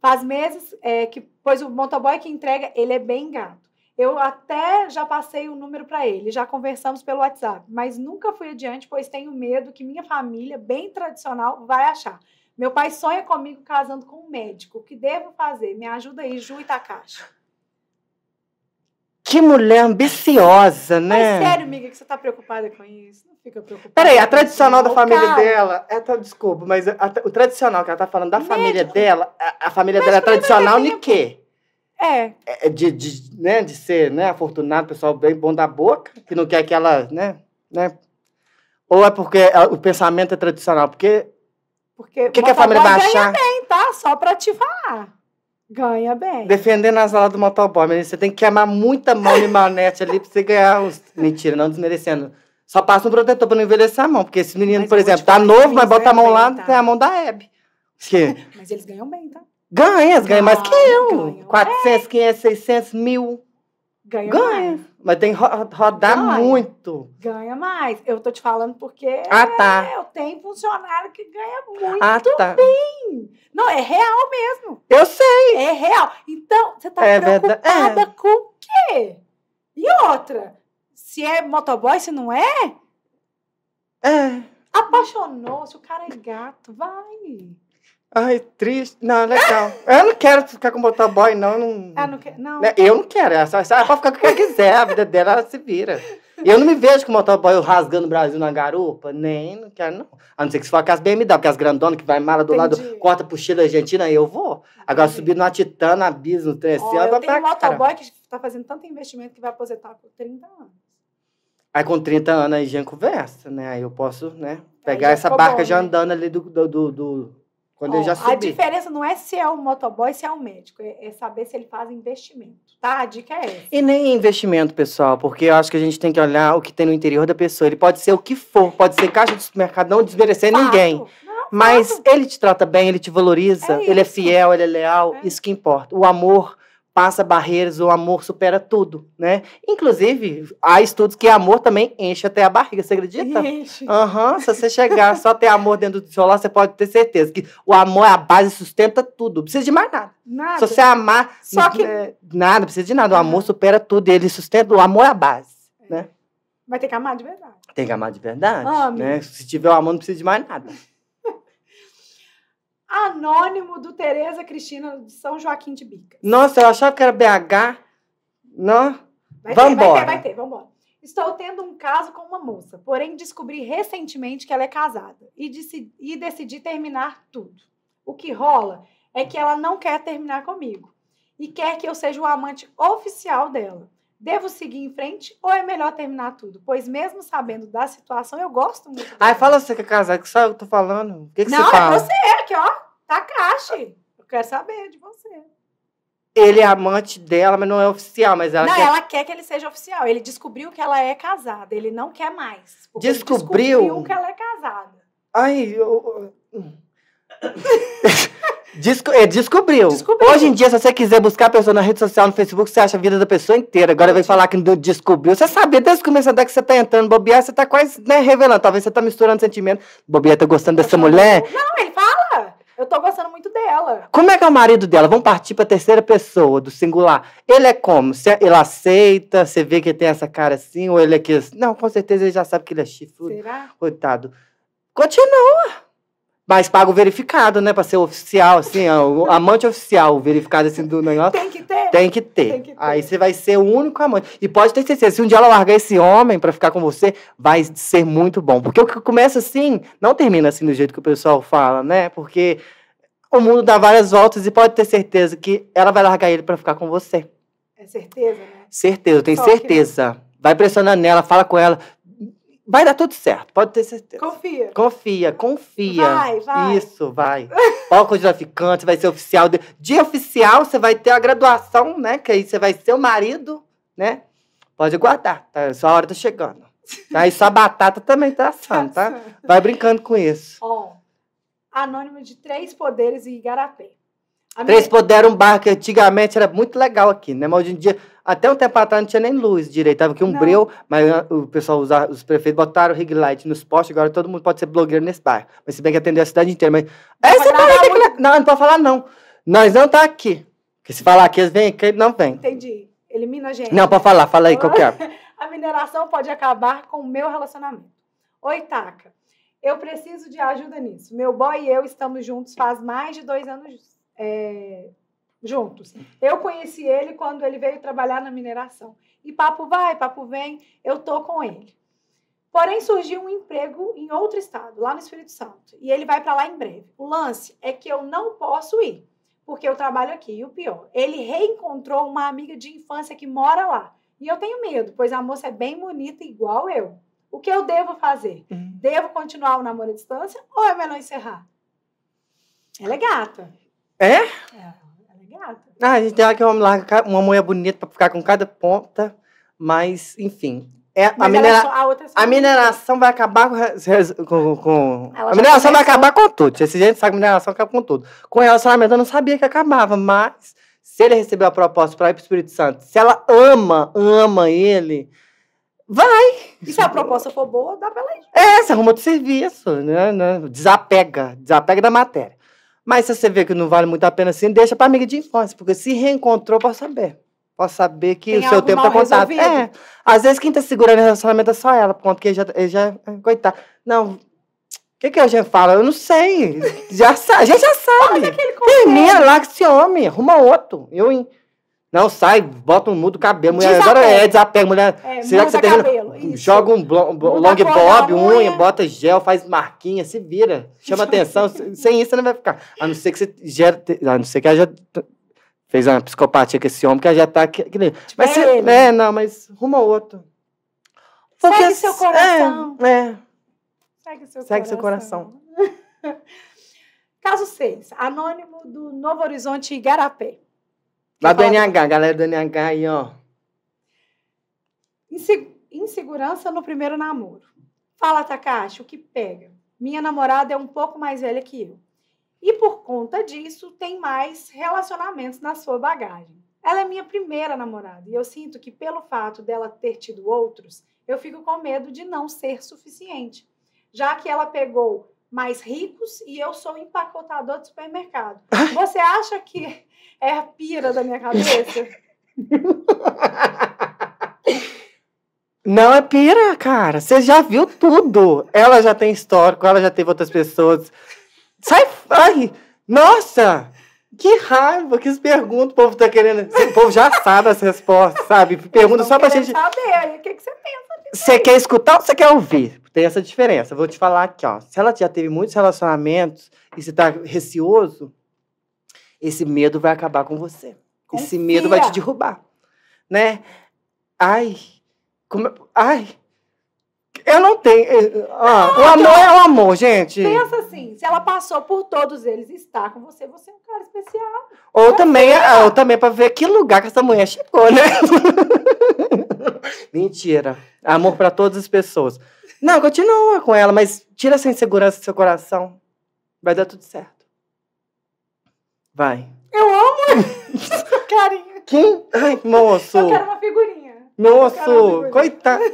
S1: Faz meses é, que, pois o motoboy que entrega, ele é bem gato. Eu até já passei o um número para ele, já conversamos pelo WhatsApp, mas nunca fui adiante, pois tenho medo que minha família, bem tradicional, vai achar. Meu pai sonha é comigo casando com um médico. O que devo fazer? Me ajuda aí, Ju Takashi.
S2: Que mulher ambiciosa, né? Mas sério,
S1: amiga, que você tá preocupada com isso? Não fica preocupada. Peraí, a tradicional da família
S2: dela. É, tá, desculpa, mas a, o tradicional que ela tá falando da médico. família dela, a, a família dela é, é tradicional de quê? É. é. é de, de, né, de ser né, afortunado, pessoal bem bom da boca, que não quer que ela, né? né? Ou é porque o pensamento é tradicional? Porque
S1: porque o que, a família vai achar? ganha bem, tá? Só para te falar. Ganha bem.
S2: Defendendo as alas do motoboy, menina, você tem que queimar muita mão de manete ali para você ganhar uns... Mentira, não desmerecendo. Só passa um protetor para não envelhecer a mão. Porque esse menino, mas por exemplo, tá novo, mas bota a mão bem, lá, tá? tem a tá? mão da Hebe. Que...
S1: mas eles ganham bem, tá?
S2: Ganha, eles ganham mais que eu. Ganham. 400, é. 500, 600, mil ganha, ganha. mais. Mas tem que ro rodar ganha. muito.
S1: Ganha mais. Eu tô te falando porque ah, tá. É, eu tenho funcionário que ganha muito ah, tá. bem. Não, é real mesmo. Eu sei. É real. Então, você tá é preocupada é. com o quê? E outra, se é motoboy, se não é? É. Apaixonou, se o cara é gato, vai.
S2: Ai, triste. Não, legal. eu não quero ficar com motoboy, não. não...
S3: Ah, não quero Não. Né, tá eu não
S2: quero. Ela é é é pode ficar com quem quiser. A vida dela, ela se vira. Eu não me vejo com motoboy rasgando o Brasil na garupa, nem, não quero, não. A não ser que se for com as BMW, porque as grandonas que vai mala do Entendi. lado, corta pro Chile, Argentina, eu vou. Agora Entendi. subir numa Titana, Bis, no trem, assim, oh, Eu tenho um motoboy
S1: que tá fazendo tanto investimento que vai aposentar com 30 anos.
S2: Aí com 30 anos aí a conversa, né? Aí eu posso, né, pegar essa barca bom, já né? andando ali do, do, do, do quando Ó, eu já subi. A diferença
S1: não é se é o um motoboy, se é o um médico. É, é, saber se ele faz investimento, tá? A dica é essa.
S2: E nem investimento, pessoal, porque eu acho que a gente tem que olhar o que tem no interior da pessoa. Ele pode ser o que for, pode ser caixa de supermercado, não desmerecer Fato. ninguém. Não. Mas ele te trata bem, ele te valoriza, é ele é fiel, ele é leal, é. isso que importa. O amor passa barreiras, o amor supera tudo, né? Inclusive, há estudos que amor também enche até a barriga, você acredita? Enche. uhum, se você chegar só ter amor dentro do seu lar, você pode ter certeza que o amor é a base, sustenta tudo, não precisa de mais nada.
S3: Nada. Se você amar, só que... É,
S2: nada, não precisa de nada, o é. amor supera tudo, ele sustenta, o amor é a base, é. né?
S1: Vai ter que amar de verdade.
S2: Tem que amar de verdade, Ame. né? Se tiver o amor, não precisa de mais nada
S1: anônimo do Tereza Cristina de São Joaquim de Bica.
S2: Nossa, eu achava que era BH. Não?
S1: Vai vambora. ter, vai ter, vai ter, embora. Estou tendo um caso com uma moça, porém descobri recentemente que ela é casada e, decidi, e decidi terminar tudo. O que rola é que ela não quer terminar comigo e quer que eu seja o amante oficial dela. Devo seguir em frente ou é melhor terminar tudo? Pois mesmo sabendo da situação, eu gosto muito.
S2: Ai, fala você que é casado, que sabe eu tô falando? O que, que Não, você fala? Não, é você
S1: é aqui, ó. Tá crache. Eu quero saber de você
S2: ele é amante dela, mas não é oficial, mas ela Não, quer... ela
S1: quer que ele seja oficial. Ele descobriu que ela é casada, ele não quer mais.
S2: Descobriu? descobriu que
S1: ela é casada. Ai, eu...
S2: Desco é, descobriu. descobriu. Hoje em dia, se você quiser buscar a pessoa na rede social, no Facebook, você acha a vida da pessoa inteira. Agora vai falar que descobriu. Você sabia desde o começo até que você tá entrando, bobear, você tá quase né, revelando. Talvez você tá misturando sentimentos. Bobear, tá gostando dessa mulher?
S1: Não, ele fala. Eu tô gostando muito dela.
S2: Como é que é o marido dela? Vamos partir pra terceira pessoa, do singular. Ele é como? Cê, ele aceita? Você vê que ele tem essa cara assim? Ou ele é que. Não, com certeza ele já sabe que ele é chifrudo. Será? Coitado. Continua. Mas paga o verificado, né? Pra ser oficial, assim, ó, o amante oficial, verificado assim do negócio. Tem que ter. Tem que ter. Tem que ter. Aí você vai ser o único amante. E pode ter certeza, se um dia ela largar esse homem pra ficar com você, vai ser muito bom. Porque o que começa assim, não termina assim do jeito que o pessoal fala, né? Porque o mundo dá várias voltas e pode ter certeza que ela vai largar ele pra ficar com você.
S1: É certeza, né?
S2: Certeza, eu tenho Só certeza. Que... Vai pressionando nela, fala com ela. Vai dar tudo certo, pode ter certeza. Confia. Confia, confia. Vai, vai. Isso, vai. Palco de traficante, vai ser oficial. De... Dia oficial, você vai ter a graduação, né? Que aí você vai ser o marido, né? Pode aguardar, tá? Sua hora tá chegando. Aí sua batata também tá assando, tá? tá vai brincando com isso.
S1: Ó, oh, anônimo de três poderes e Igarapé. Três poder um
S2: bar que antigamente era muito legal aqui, né? Mas hoje em dia, até um tempo atrás, não tinha nem luz direito. Tava aqui um não. breu, mas ah, o pessoal, usava, os prefeitos botaram rig light nos postes, agora todo mundo pode ser blogueiro nesse bar. Mas se bem que atendeu a cidade inteira. Mas. Essa que Não, não pode falar, não. Nós não tá aqui. Porque se falar que eles vêm aqui, não vem.
S1: Entendi. Elimina a gente. Não, pode falar, fala aí qualquer. É? a mineração pode acabar com o meu relacionamento. Oi, Taca. Eu preciso de ajuda nisso. Meu boy e eu estamos juntos faz mais de dois anos é, juntos. Eu conheci ele quando ele veio trabalhar na mineração. E papo vai, papo vem, eu tô com ele. Porém, surgiu um emprego em outro estado, lá no Espírito Santo, e ele vai para lá em breve. O lance é que eu não posso ir, porque eu trabalho aqui. E o pior, ele reencontrou uma amiga de infância que mora lá. E eu tenho medo, pois a moça é bem bonita, igual eu. O que eu devo fazer? Uhum. Devo continuar o namoro à distância ou é melhor encerrar? Ela é gata.
S2: É? é? É, ela é gata. Ah, a gente tem que larga, uma mulher bonita pra ficar com cada ponta, mas, enfim. É, mas a, é minera... só, a,
S1: outra, a mineração
S2: vai acabar com. com, com...
S3: A mineração começou. vai
S2: acabar com tudo. Esse gente sabe que a mineração acaba com tudo. Com relacionamento, eu não sabia que acabava, mas se ele recebeu a proposta para ir para o Espírito Santo, se ela ama, ama ele,
S1: vai. E se a proposta for boa, dá para ir.
S2: É, você arruma outro serviço, né? né? Desapega, desapega da matéria. Mas se você vê que não vale muito a pena assim, deixa para amiga de infância, porque se reencontrou, pode saber. Pode saber que Tem o seu tempo tá contado. É. Às vezes quem tá segurando o relacionamento é só ela, porque ele já, ele já é, coitado. Não, o que, que a gente fala? Eu não sei. Já, a gente já sabe. Termina lá que se homem, arruma outro. Eu, não, sai, bota um mudo cabelo. Mulher, agora é, desapega, mulher. É, será que você tem. joga um blo, long bob, unha, unha, bota gel, faz marquinha, se vira. Chama atenção. Sem isso você não vai ficar. A não ser que você gera. A não ser que ela já fez uma psicopatia com esse homem, que ela já tá. Que, que, mas é, você, não, mas rumo ao outro. Porque, Segue seu coração. É, é.
S1: Segue seu Segue coração.
S2: Seu coração.
S1: Caso 6, anônimo do Novo Horizonte Igarapé. Lá do NH,
S2: galera do NH aí, ó.
S1: Insegurança no primeiro namoro. Fala, Takashi, o que pega? Minha namorada é um pouco mais velha que eu. E por conta disso, tem mais relacionamentos na sua bagagem. Ela é minha primeira namorada e eu sinto que, pelo fato dela ter tido outros, eu fico com medo de não ser suficiente, já que ela pegou mais ricos e eu sou empacotador de supermercado. Ah. Você acha que é a pira da minha cabeça.
S2: Não é pira, cara. Você já viu tudo. Ela já tem histórico, ela já teve outras pessoas. Sai. Ai, nossa! Que raiva, que pergunta o povo tá querendo. O povo já sabe as respostas, sabe? Pergunta só pra gente.
S1: saber aí, o que, que você pensa Você quer
S2: escutar ou você quer ouvir? Tem essa diferença. Vou te falar aqui, ó. Se ela já teve muitos relacionamentos e você tá receoso, esse medo vai acabar com você.
S3: Confia. Esse medo vai te
S2: derrubar, né? Ai, como, ai, eu não tenho. Ah, não, o amor é o amor, gente. Pensa
S1: assim, se ela passou por todos eles e está com você, você é um cara especial.
S2: Ou também, é. ou também para ver que lugar que essa mulher chegou, né? Mentira. Amor para todas as pessoas. Não, continua com ela, mas tira essa insegurança do seu coração. Vai dar tudo certo. Vai.
S3: Eu amo
S1: carinha.
S2: Quem? Ai, moço. Eu quero uma figurinha. Moço, coitado.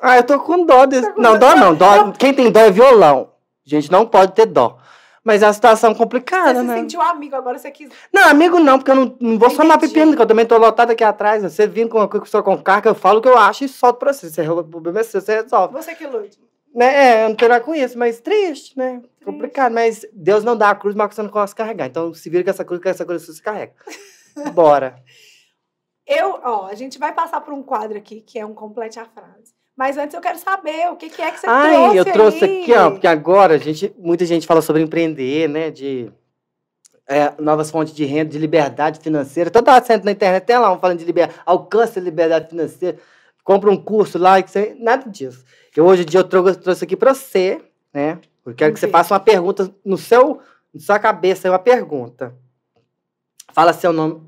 S2: Ah, eu tô com dó desse. com não, dó não. Dó... Quem tem dó é violão. Gente, não pode ter dó. Mas é uma situação complicada, você né? Você sentiu
S1: amigo, agora você quis.
S2: Não, amigo não, porque eu não, não vou somar pepino, que eu também tô lotado aqui atrás. Você vindo com uma coisa com carga, eu falo o que eu acho e solto pra você. Você o problema é seu, você resolve.
S3: Você que lute.
S2: Né? É, eu não tenho nada com isso, mas triste, né? Triste. Complicado, mas Deus não dá a cruz, mas você não consegue carregar. Então, se vira com essa cruz, com essa cruz você carrega. Bora.
S1: Eu, ó, a gente vai passar por um quadro aqui, que é um complete a frase. Mas antes eu quero saber o que, que é que você Ai, trouxe Ai, eu trouxe aí? aqui, ó, porque
S2: agora a gente, muita gente fala sobre empreender, né, de é, novas fontes de renda, de liberdade financeira. Toda hora você entra na internet, até lá falando de liberdade, alcance de liberdade financeira compra um curso lá, que você, nada disso. Eu, hoje em dia eu trouxe, trouxe aqui para você, né? Eu quero Entendi. que você faça uma pergunta no seu, na sua cabeça, é uma pergunta. Fala seu nome.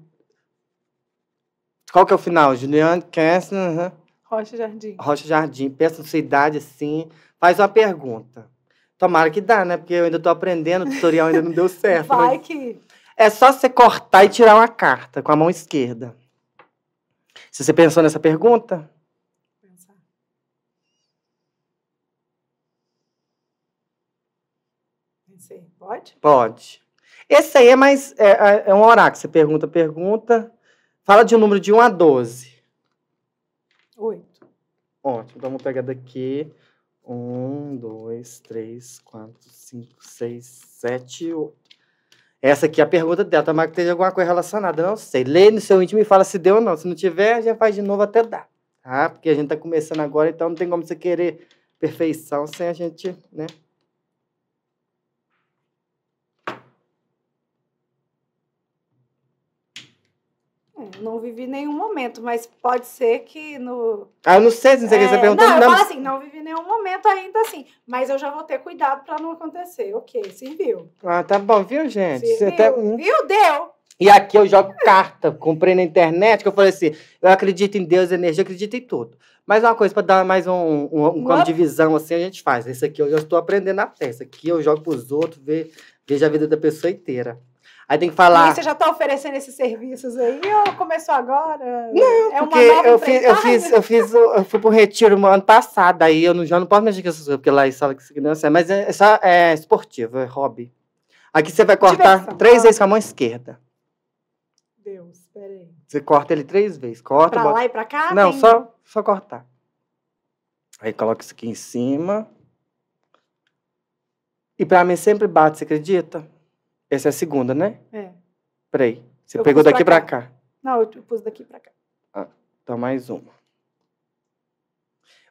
S2: Qual que é o final? Juliane Kessler. Uhum.
S3: Rocha Jardim.
S2: Rocha Jardim. Pensa na sua idade, assim. Faz uma pergunta. Tomara que dá, né? Porque eu ainda tô aprendendo, o tutorial ainda não deu certo. Vai mas... que... É só você cortar e tirar uma carta com a mão esquerda. Se você pensou nessa pergunta,
S1: Sim, pode?
S2: Pode. Esse aí é mais. É, é, é um oráculo. Você pergunta, pergunta. Fala de um número de 1 a 12. 8. Ótimo. Então vamos pegar daqui. 1, 2, 3, 4, 5, 6, 7, 8. Essa aqui é a pergunta dela. Tomara que tenha alguma coisa relacionada. Não sei. Lê no seu íntimo e fala se deu ou não. Se não tiver, já faz de novo até dar. Tá? Porque a gente está começando agora, então não tem como você querer perfeição sem a gente, né?
S1: não vivi nenhum momento, mas pode ser que no.
S3: Ah, eu não
S2: sei, não sei o é, que você é, perguntou. Não, eu não. falo assim,
S1: não vivi nenhum momento ainda assim, mas eu já vou ter cuidado para não acontecer. Ok, serviu.
S2: Ah, tá bom, viu, gente? Você até... Viu, deu. E aqui eu jogo carta, comprei na internet, que eu falei assim, eu acredito em Deus, energia, acredito em tudo. Mas uma coisa, para dar mais um, um, um campo de visão, assim, a gente faz. Esse aqui eu já estou aprendendo a peça. Aqui eu jogo pros os outros, vejo a vida da pessoa inteira. Aí tem que falar. E você
S1: já está oferecendo esses serviços aí? Ou começou agora? Não, é porque eu fiz, eu fiz,
S2: eu fiz, eu fui pro retiro no ano passado, aí eu não, já não posso mexer com essas coisas, porque lá em sala que não é. mas é, é, só, é esportivo, é hobby. Aqui você vai cortar Diversão, três tá? vezes com a mão esquerda.
S1: Deus, peraí.
S2: Você corta ele três vezes, corta. Pra bota... lá e pra cá? Não, só, só cortar. Aí coloca isso aqui em cima. E pra mim sempre bate, você acredita? Essa é a segunda, né? É. Peraí. Você eu pegou daqui pra cá. pra cá.
S1: Não, eu pus daqui pra cá.
S2: Ah, tá mais uma.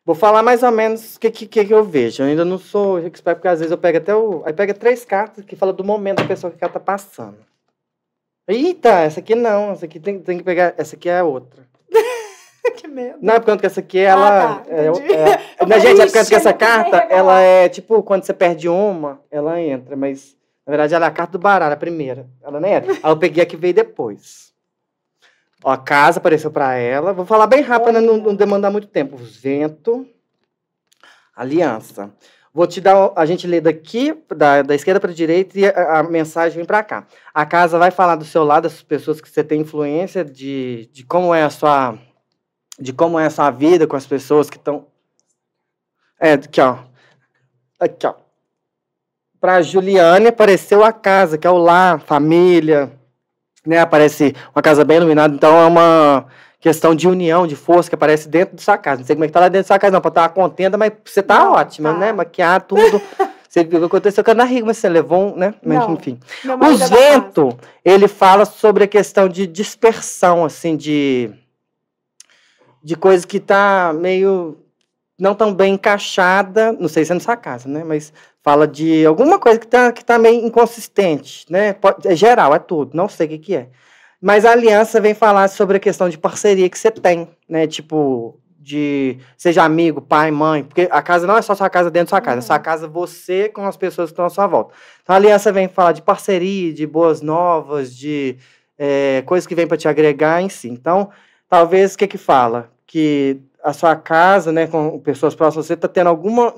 S2: Vou falar mais ou menos o que, que, que, eu vejo. Eu ainda não sou expert, porque às vezes eu pego até o. Aí pega três cartas que fala do momento da pessoa que ela tá passando. Eita, essa aqui não. Essa aqui tem, tem que pegar. Essa aqui é a outra.
S3: que medo. Não, é
S2: por que essa aqui, é ah, ela. Ah, tá, é, é, é, não, gente, é por que essa carta, ela é tipo, quando você perde uma, ela entra, mas na verdade, ela é a carta do baralho, a primeira. Ela nem era. Aí eu peguei a que veio depois. Ó, a casa apareceu para ela. Vou falar bem rápido, né? não, não demandar muito tempo. Vento, aliança. Vou te dar, a gente lê daqui, da, da esquerda para direita, e a, a mensagem vem para cá. A casa vai falar do seu lado, das pessoas que você tem influência, de, de como é a sua. De como é a sua vida com as pessoas que estão. É, aqui, ó. Aqui, ó. Para Juliane apareceu a casa, que é o lar, família, né? Aparece uma casa bem iluminada, então é uma questão de união, de força que aparece dentro da sua casa. Não sei como é que tá lá dentro da sua casa, não, para estar tá contenta, mas você tá não, tá. ótima, tá. né? Maquiar tudo. Você viu o que aconteceu com a Ana mas você levou, né? Mas, não. enfim.
S3: O é vento,
S2: ele fala sobre a questão de dispersão, assim, de de coisa que tá meio não tão bem encaixada, não sei se é nessa casa, né? Mas fala de alguma coisa que está que tá meio inconsistente, né? Pode, é geral, é tudo, não sei o que, que é. Mas a aliança vem falar sobre a questão de parceria que você tem, né? Tipo, de seja amigo, pai, mãe, porque a casa não é só sua casa dentro da sua casa, uhum. é sua uhum. casa você com as pessoas que estão à sua volta. Então a aliança vem falar de parceria, de boas novas, de é, coisas que vem para te agregar em si. Então, talvez o que que fala? Que a sua casa, né, com pessoas próximas, você está tendo alguma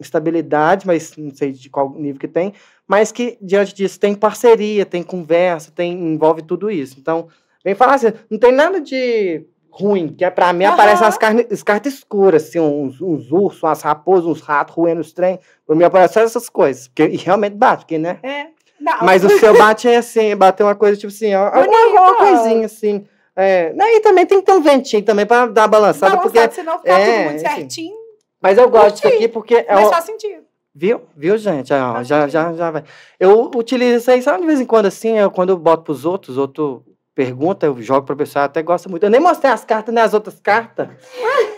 S2: estabilidade, mas não sei de qual nível que tem, mas que diante disso tem parceria, tem conversa, tem envolve tudo isso. Então, vem falar assim, não tem nada de ruim, que é para mim uhum. aparecem as, carne, as cartas escuras, assim, uns, uns ursos, umas raposas, uns ratos roendo os trem, para mim aparecem essas coisas, porque realmente bate, porque, né?
S3: É. Não. Mas o seu bate
S2: é assim, bate uma coisa tipo assim, ó, alguma coisinha assim. É, né? E também tem que ter um ventinho também para dar uma balançada. Balançado, porque, senão fica é, tudo muito assim.
S1: certinho. Mas eu gosto disso aqui porque... É mas é, só sentido.
S2: Viu? Viu, gente? Ah, já, já, já vai. Eu utilizo isso aí, sabe, de vez em quando, assim, eu, quando eu boto pros outros, outro pergunta, eu jogo pra pessoal até gosta muito. Eu nem mostrei as cartas, nem né, as outras cartas.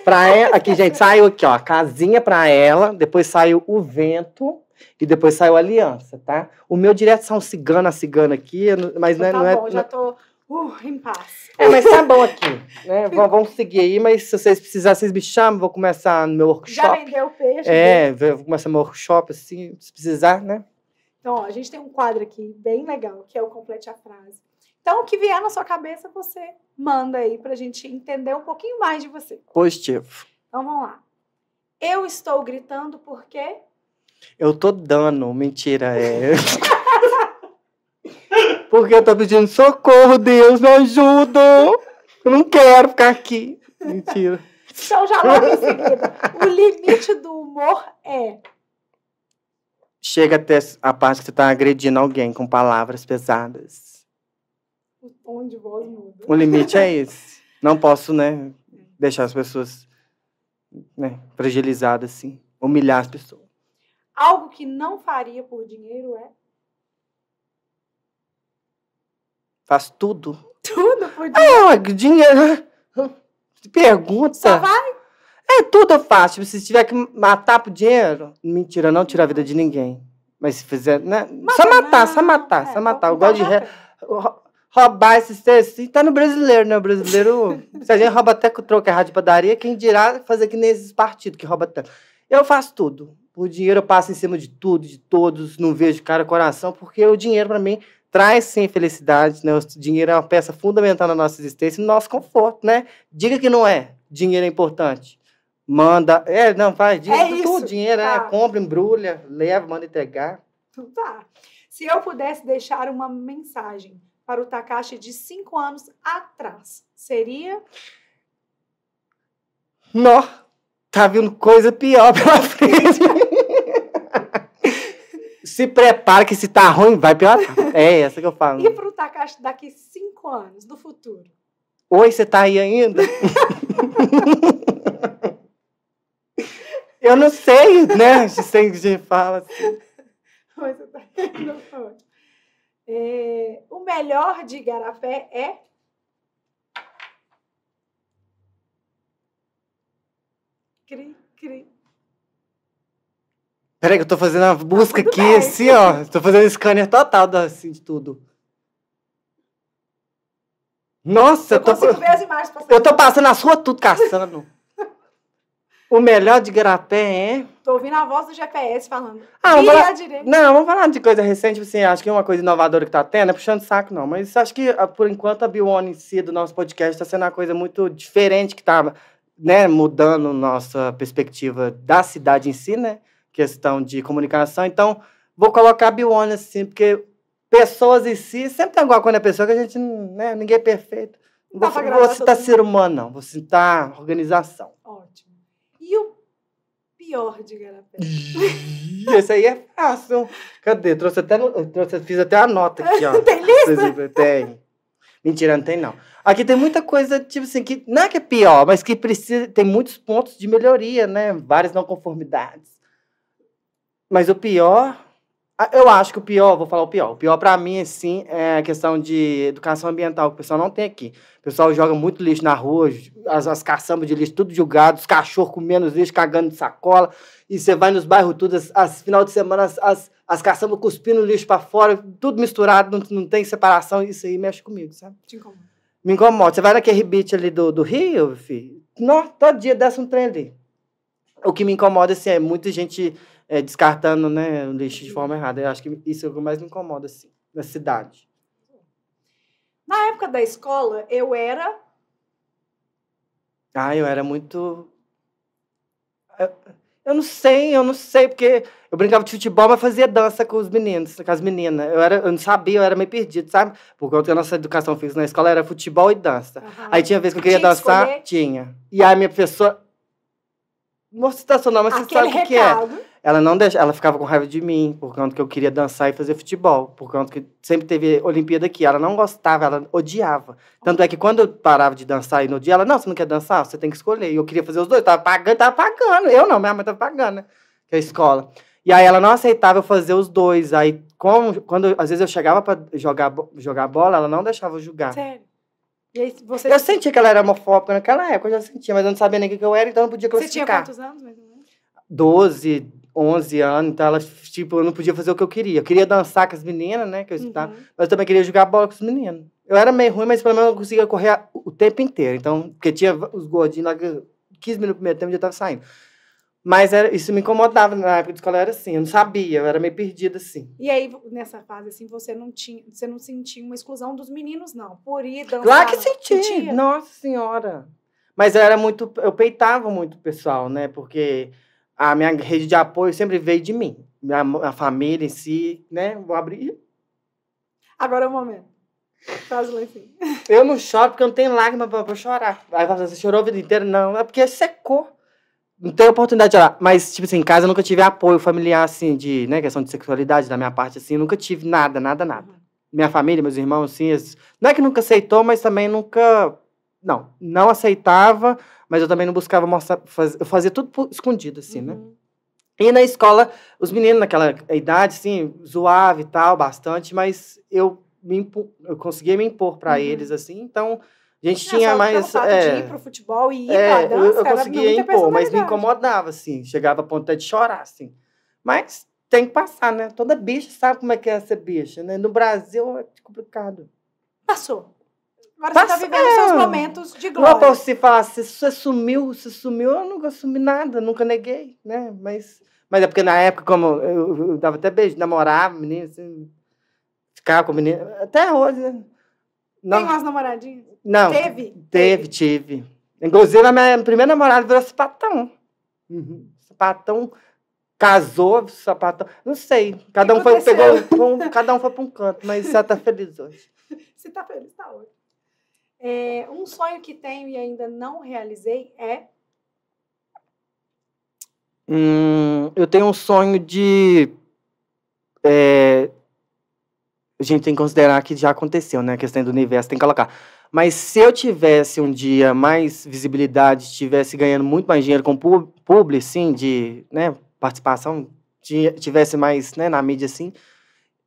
S2: pra ela, aqui, gente, saiu aqui, ó, a casinha pra ela, depois saiu o vento e depois saiu a aliança, tá? O meu direto são cigana, a cigana aqui, mas então não é... tá não é... já
S1: tô Uh, em paz. É, mas tá bom aqui, né? vamos
S2: seguir aí, mas se vocês precisarem, vocês me chamam, vou começar no meu workshop. Já
S1: vendeu o peixe. É,
S2: né? vou começar meu workshop, assim, se precisar, né?
S1: Então, ó, a gente tem um quadro aqui bem legal, que é o Complete a Frase. Então, o que vier na sua cabeça, você manda aí pra gente entender um pouquinho mais de você.
S2: Positivo.
S1: Então, vamos lá. Eu estou gritando porque...
S2: Eu tô dando, mentira, é... Porque eu tô pedindo socorro, Deus, me ajuda. Eu não quero ficar aqui. Mentira.
S1: Então, já logo em seguida. O limite do humor é.
S2: Chega até a parte que você tá agredindo alguém com palavras pesadas.
S1: O tom de voz muda. O limite
S2: é esse. Não posso, né, deixar as pessoas né, fragilizadas assim, humilhar as pessoas.
S1: Algo que não faria por dinheiro é
S2: Faz tudo. Tudo por dinheiro? Ah, dinheiro. Pergunta. Só vai? É, tudo eu faço. Tipo, se tiver que matar por dinheiro, mentira, não tira a vida de ninguém. Mas se fizer, né? só matar, não. só matar, é, só matar. Eu gosto de re... roubar esses textos. E tá no brasileiro, né? O brasileiro. se a gente rouba até com troco errado é de padaria, quem dirá fazer que nem esses partidos que rouba tanto. Eu faço tudo. O dinheiro eu passo em cima de tudo, de todos, não vejo cara coração, porque o dinheiro para mim traz sim felicidade, né? O dinheiro é uma peça fundamental na nossa existência, no nosso conforto, né? Diga que não é. Dinheiro é importante. Manda, é, não faz é dinheiro, é tudo, dinheiro, tá. é, compra, embrulha, leva, manda entregar.
S1: Então tá. Se eu pudesse deixar uma mensagem para o Takashi de cinco anos atrás, seria?
S3: Nó,
S2: tá vindo coisa pior pela frente. se prepara que se tá ruim, vai piorar. É essa que eu falo. E pro
S1: Takashi daqui cinco anos, do futuro?
S2: Oi, você tá aí ainda? eu não sei, né? Sem que fala assim.
S1: Oi, você tá aí tá é, O melhor de Garafé é
S3: Cri, cri.
S2: Peraí, que eu tô fazendo a tá busca aqui, bem. assim, ó. Tô fazendo scanner total assim, de tudo. Nossa, eu, eu tô. Passando. Eu tô passando a sua tudo caçando. o melhor de Grapé, é.
S1: Tô ouvindo a voz do GPS falando. Ah, vamos
S2: Não, vamos falar de coisa recente, tipo assim, acho que uma coisa inovadora que tá tendo, é puxando saco, não. Mas acho que, ah, por enquanto, a Bione em si do nosso podcast tá sendo uma coisa muito diferente que tá, né, mudando nossa perspectiva da cidade em si, né? questão de comunicação. Então, vou colocar a Bione, assim, porque pessoas em si, sempre tem alguma coisa na pessoa que a gente, né, ninguém é perfeito. Não vou, vou citar ser humano, não. Vou citar organização.
S3: Ótimo.
S1: E o pior de garapé? Esse aí é fácil.
S2: Cadê? Trouxe até, trouxe, fiz até a nota aqui, ó. tem lista? Tem. Mentira, não tem não. Aqui tem muita coisa, tipo assim, que não é que é pior, mas que precisa, tem muitos pontos de melhoria, né? Várias não conformidades. Mas o pior, eu acho que o pior, vou falar o pior. O pior para mim, assim, é a questão de educação ambiental, que o pessoal não tem aqui. O pessoal joga muito lixo na rua, as, as caçambas de lixo tudo julgado, os cachorros menos lixo, cagando de sacola. E você vai nos bairros tudo, as, as final de semana, as, as, as caçambas cuspindo lixo para fora, tudo misturado, não, não tem separação. Isso aí mexe comigo, sabe? Te incomoda. Me incomoda. Você vai naquele beach ali do, do Rio, filho, não, todo dia desce um trem ali. O que me incomoda, assim, é muita gente é, descartando né, o lixo de forma errada. Eu acho que isso é o que mais me incomoda assim, na cidade.
S1: Na época da escola, eu era.
S2: Ah, eu era muito. Eu, eu não sei, eu não sei, porque eu brincava de futebol, mas fazia dança com os meninos, com as meninas. Eu, era, eu não sabia, eu era meio perdido, sabe? Porque a nossa educação física na escola era futebol e dança. Uhum. Aí tinha vez que eu queria tinha dançar, tinha. E aí minha professora. Tá não vou citar seu nome, mas Aquele você sabe o que é ela não deixa, ela ficava com raiva de mim, por conta que eu queria dançar e fazer futebol, por conta que sempre teve Olimpíada aqui. Ela não gostava, ela odiava. Tanto é que quando eu parava de dançar e no dia, ela, não, você não quer dançar? Você tem que escolher. E eu queria fazer os dois, eu tava pagando, tava pagando. Eu não, minha mãe tava pagando, né? Que é a escola. E aí ela não aceitava eu fazer os dois. Aí, como, quando às vezes eu chegava para jogar, jogar bola, ela não deixava eu jogar. Sério?
S1: Aí, você... Eu sentia que ela era
S2: homofóbica naquela época, eu já sentia, mas eu não sabia nem o que eu era, então eu não podia
S1: classificar. Você tinha quantos anos, mais ou menos?
S2: Doze, 11 anos, então elas, tipo, eu não podia fazer o que eu queria. Eu queria dançar com as meninas, né, que eu uhum. mas eu também queria jogar bola com os meninos. Eu era meio ruim, mas pelo menos eu conseguia correr o tempo inteiro. Então, porque tinha os gordinhos lá, 15 minutos no primeiro tempo eu já tava saindo. Mas era, isso me incomodava na época de escola, era assim, eu não sabia, eu era meio perdida, assim.
S1: E aí, nessa fase, assim, você não tinha, você não sentia uma exclusão dos meninos, não? Por ir dançar? Claro que senti,
S2: sentia. nossa senhora. Mas era muito, eu peitava muito o pessoal, né, porque a minha rede de apoio sempre veio de mim. Minha, a família em si, né? Vou abrir.
S1: Agora é o momento. Faz o lencinho.
S2: Eu não choro porque eu não tenho lágrima pra, pra chorar. Aí assim, você chorou a vida inteira? Não, é porque secou. Não tenho oportunidade de chorar. Mas, tipo assim, em casa eu nunca tive apoio familiar, assim, de, né, questão de sexualidade da minha parte, assim. nunca tive nada, nada, nada. Uhum. Minha família, meus irmãos, assim, eles... não é que nunca aceitou, mas também nunca não, não aceitava, mas eu também não buscava mostrar. Faz, eu fazia tudo escondido, assim, né? uhum. né? E na escola, os meninos naquela idade, assim, zoava e tal, bastante, mas eu, me impu... eu conseguia me impor para uhum. eles, assim, então. A gente tinha mais. É, de ir pro
S1: futebol e ir é, dança, eu, eu conseguia impor, mas me
S2: incomodava, assim. Chegava a ponto de chorar, assim. Mas tem que passar, né? Toda bicha sabe como é que é ser bicha, né? No Brasil é complicado. Passou.
S1: Agora tá Passa, você está vivendo é, seus momentos de é glória. Não posso
S2: se falar, se você sumiu, se sumiu, eu nunca assumi nada, nunca neguei, né? Mas, mas é porque na época, como eu, eu dava até beijo, namorava menino, assim, ficava com menino, até hoje, né? Não, Tem umas
S1: namoradinhas? Não. Teve?
S2: Teve, tive. Inclusive, a minha primeira namorada virou sapatão. Uhum. Sapatão casou, sapatão. Não sei. Cada um, foi, pegou, um, cada um foi para um canto, mas você está feliz hoje.
S1: Você está feliz, está hoje. É, um sonho que tenho e ainda não realizei é.
S2: Hum, eu tenho um sonho de. É, a gente tem que considerar que já aconteceu, né? A questão do universo tem que colocar. Mas se eu tivesse um dia mais visibilidade, estivesse ganhando muito mais dinheiro com público sim, de né, participação, tivesse mais né, na mídia, assim,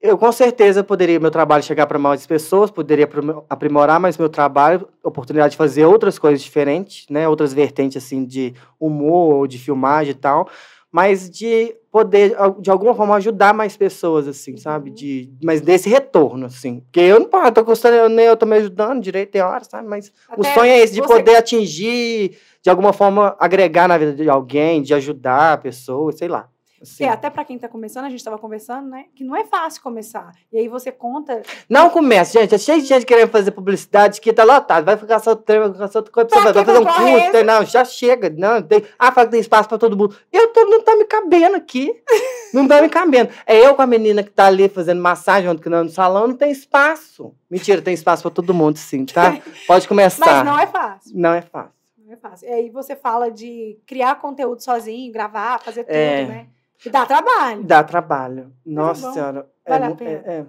S2: eu com certeza poderia meu trabalho chegar para mais pessoas, poderia aprimorar mais meu trabalho, oportunidade de fazer outras coisas diferentes, né? Outras vertentes assim de humor ou de filmagem e tal, mas de poder de alguma forma ajudar mais pessoas assim, uhum. sabe? De mas desse retorno assim. Porque eu não porra, tô custando, nem eu tô me ajudando direito tem hora, sabe? Mas Até o sonho é esse de você... poder atingir de alguma forma agregar na vida de alguém, de ajudar a pessoa, sei lá.
S1: Sim. É, até para quem está começando, a gente estava conversando, né? Que não é fácil começar. E aí você conta.
S2: Não começa, gente. É cheio de gente querendo fazer publicidade que está lotado. Vai ficar só trem, vai ficar só coisa. Vai, vai fazer um curso. Tem, não, já chega. Não, tem. Ah, fala que tem espaço para todo mundo. Eu tô, não tá me cabendo aqui. não tá me cabendo. É eu com a menina que está ali fazendo massagem onde que não no salão, não tem espaço. Mentira, tem espaço para todo mundo, sim, tá? Pode começar. Mas não é fácil. Não é fácil.
S1: Não é fácil. É, e aí você fala de criar conteúdo sozinho, gravar, fazer tudo, é. né? Dá trabalho.
S2: Dá trabalho. É Nossa é Senhora. Vale é, a pena.
S1: É,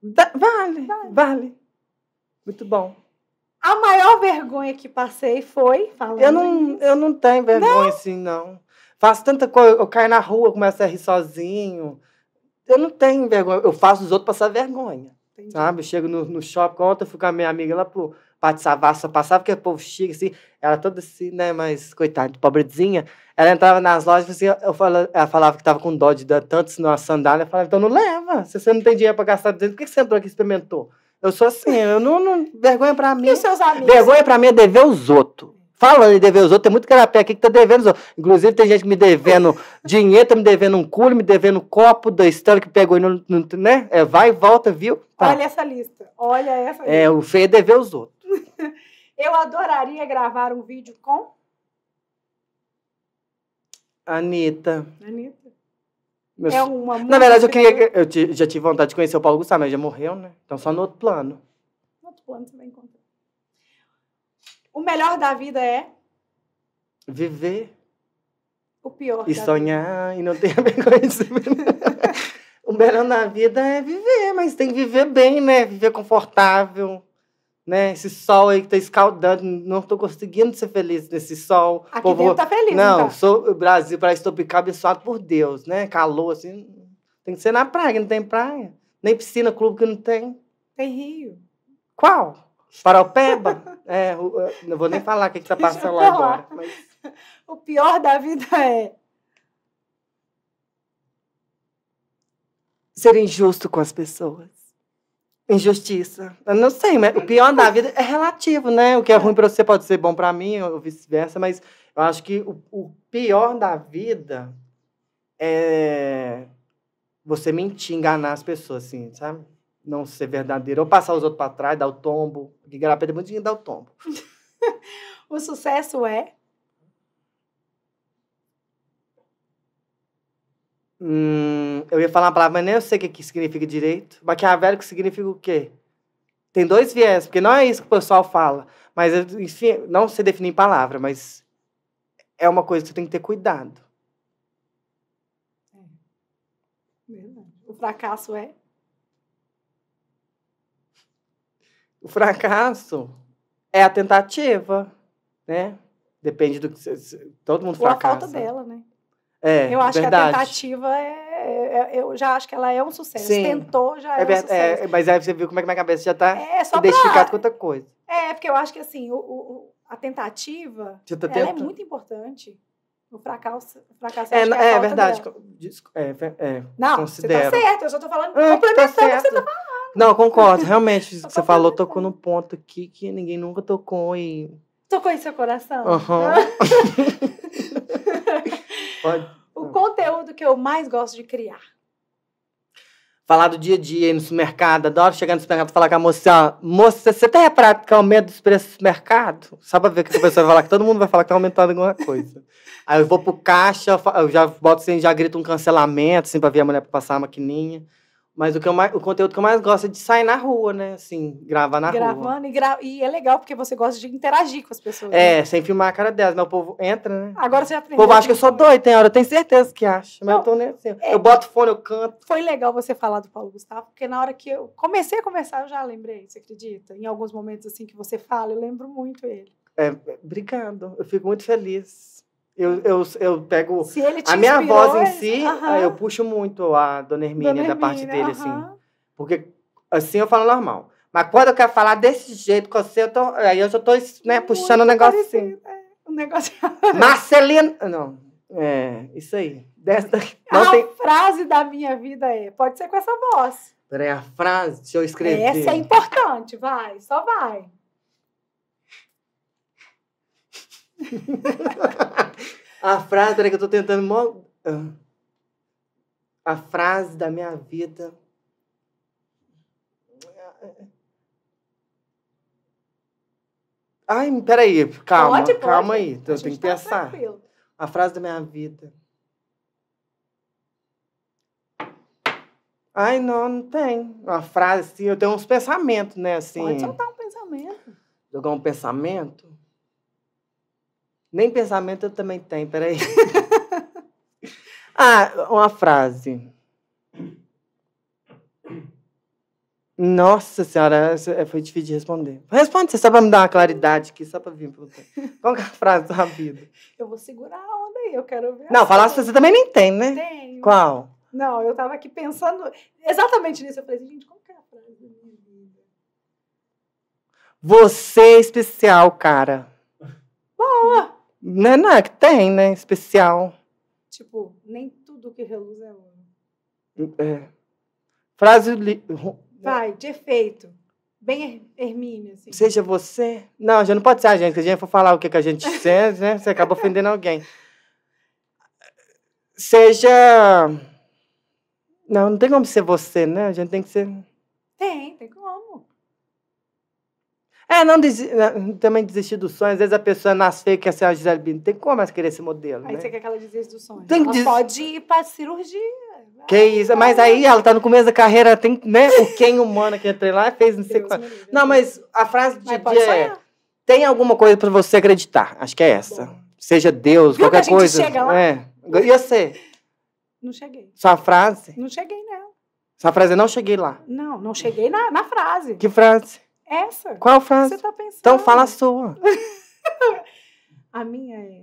S1: Dá, vale, vale, vale. Muito bom. A maior vergonha que passei foi falando. Eu não,
S2: eu não tenho vergonha não. assim, não. Faço tanta coisa, eu caio na rua, começo a rir sozinho. Eu não tenho vergonha, eu faço os outros passar vergonha. Entendi. Sabe? Eu chego no, no shopping, ontem eu fui com a minha amiga lá pro Pati Savassi passava, porque o povo chique, assim, era toda assim, né, mas coitada, pobrezinha. Ela entrava nas lojas, assim, eu falava, ela falava que estava com dó de dar tantos numa sandália, eu falava, então não leva, se você não tem dinheiro para gastar 200, por que você entrou aqui e experimentou? Eu sou assim, eu não, não vergonha
S1: para mim. E os seus amigos?
S2: Vergonha para mim é dever os outros. Falando em dever os outros, tem muito carapé aqui que tá devendo os outros. Inclusive, tem gente me devendo dinheiro, tá me devendo um culo, me devendo um copo da história que pegou e não, não né? É, vai e volta, viu?
S1: Tá. Olha essa lista. Olha essa é, lista. É,
S2: o feio é dever os outros.
S1: Eu adoraria gravar um vídeo com.
S2: Anitta.
S1: Anitta. Meu... É uma Na verdade, eu queria.
S2: Eu já tive vontade de conhecer o Paulo Gustavo, mas já morreu, né? Então só no outro plano.
S1: No outro plano você vai encontrar. O melhor da vida é.
S2: Viver. O pior. E sonhar vida. e não
S1: ter a ver o
S2: melhor da vida é viver, mas tem que viver bem, né? Viver confortável né? Esse sol aí que tá escaldando, não tô conseguindo ser feliz nesse sol. Aqui povo... dentro tá feliz, Não, então. sou Brasil, para estopicar, abençoado por Deus, né? Calor, assim, tem que ser na praia, que não tem praia. Nem piscina, clube que não tem. Tem rio. Qual? Paraupeba? é, não vou nem falar o que, que tá passando lá agora. Mas...
S1: O pior da vida
S3: é
S2: ser injusto com as pessoas. Injustiça. Eu não sei, mas o pior da vida é relativo, né? O que é ruim para você pode ser bom para mim, ou vice-versa, mas eu acho que o, o, pior da vida é você mentir, enganar as pessoas, assim, sabe? Não ser verdadeiro. Ou passar os outros para trás, dar o tombo. ligar garapeta é muito dinheiro, dar o tombo.
S1: o sucesso é?
S2: Hum eu ia falar uma palavra, mas nem eu sei o que, que significa direito. Maquiavélico significa o quê? Tem dois viés, porque não é isso que o pessoal fala. Mas, enfim, não sei definir em palavra, mas é uma coisa que você tem que ter cuidado.
S1: É. O fracasso é?
S2: O fracasso é a tentativa, né? Depende do que todo mundo fracassa. Ou a falta dela, né? É, Eu acho verdade. que a
S1: tentativa é é, é, eu já acho que ela é um sucesso. Sim. Tentou, já é, é um é, sucesso. É, mas
S2: aí você viu como é que minha cabeça já está é, identificada pra... com outra coisa.
S1: É, porque eu acho que assim, o, o a tentativa tá ela é muito importante. O fracasso, o fracasso é, é, é verdade.
S2: é, é, não, considero. você tá certo.
S1: Eu só tô falando é, tá complementando tá o que você tá falando.
S2: Não, concordo. Realmente, o que você falou tocou num ponto aqui que ninguém nunca tocou e...
S1: Tocou em seu coração? Aham. Uhum.
S2: Pode
S1: que eu mais gosto de criar.
S2: Falar do dia a dia no supermercado, adoro chegar no supermercado e falar com a moça, moça, você tem tá reparado que aumenta dos preços do supermercado? Só pra ver que a pessoa vai falar, que todo mundo vai falar que tá aumentando alguma coisa. Aí eu vou pro caixa, eu já boto assim, já grito um cancelamento, assim, pra ver a mulher passar a maquininha. Mas o, que eu mais, o conteúdo que eu mais gosto é de sair na rua, né? Assim, gravar na Gravando rua. Gravando
S1: e, gra... e é legal porque você gosta de interagir com as pessoas. É, né?
S2: sem filmar a cara delas, mas o povo entra, né?
S1: Agora você aprendeu. O povo acha que eu sou
S2: doido, tem hora, eu tenho certeza que acha. Mas Não, eu tô
S1: nem assim. É... Eu boto fone, eu canto. Foi legal você falar do Paulo Gustavo, porque na hora que eu comecei a conversar, eu já lembrei, você acredita? Em alguns momentos assim que você fala, eu lembro muito ele.
S2: É, obrigado. É, eu fico muito feliz. Eu, uhum. eu, eu pego. Se ele te a minha inspirou, voz em é si, uh-huh. eu puxo muito a Dona Hermínia, Dona Hermínia da parte dele, uh-huh. assim. Porque assim eu falo normal. Mas quando eu quero falar desse jeito com você, eu tô, aí eu já tô né, puxando o negócio é, assim. É, um negócio. Marcelino. Não. É, isso aí. Desta,
S1: a tem... frase da minha vida é: pode ser com essa voz.
S2: Peraí, a frase, deixa eu escrever. Essa é
S1: importante, vai, só vai.
S2: a frase, peraí, que eu tô tentando. Ah. A frase da minha vida. Ai, peraí, calma, pode, pode. calma aí. Então, eu tenho que tá pensar. Tranquilo. A frase da minha vida. Ai, não, não tem. Uma frase assim, eu tenho uns pensamentos, né? Assim, pode soltar
S3: um pensamento.
S2: Jogar um pensamento? Nem pensamento eu também tenho, peraí. ah, uma frase. Nossa senhora, eh, foi difícil de responder. Responde, você só para me dar uma claridade aqui, só para vir para você. Qual é a frase da vida?
S1: Eu vou segurar a onda aí, eu quero ver. Não, falar você também nem tem, né? Tenho. Qual? Não, eu estava aqui pensando exatamente nisso. Eu falei, gente, qual que é a frase da minha vida?
S2: Você é especial, cara.
S1: Boa!
S2: Né, não é que tem, né? Especial.
S1: Tipo, nem tudo que reluz é
S2: ouro. É. Frase. Li...
S1: Vai, de efeito. Bem Hermínio, assim. Seja
S2: você. Não, já não pode ser a gente, porque a gente for falar o que, que a gente sente, né? Você acaba ofendendo alguém. Seja. Não, não tem como ser você, né? A gente tem que ser.
S1: Tem, tem como. É,
S2: não desi... também desistir dos sonhos. Às vezes a pessoa nasceu e quer ser a Gisele Bündchen. Tem como mais querer esse modelo, Aí né? você
S1: quer que ela desista dos sonhos. Tem que ela des... pode ir pra cirurgia.
S2: Que isso. Mas aí ela tá no começo da carreira, tem, né? O quem humana que entrou lá fez não sei qual. Não, mas a frase de dia é... Tem alguma coisa para você acreditar. Acho que é essa. Bom. Seja Deus, Viu qualquer que a gente Chega lá? É. E você? Não cheguei. Sua frase?
S1: Não cheguei, não.
S2: Sua frase é não cheguei lá.
S1: Não, não cheguei na, na frase. Que frase? Essa? Qual frase? Você tá pensando? Então fala a sua. a minha é.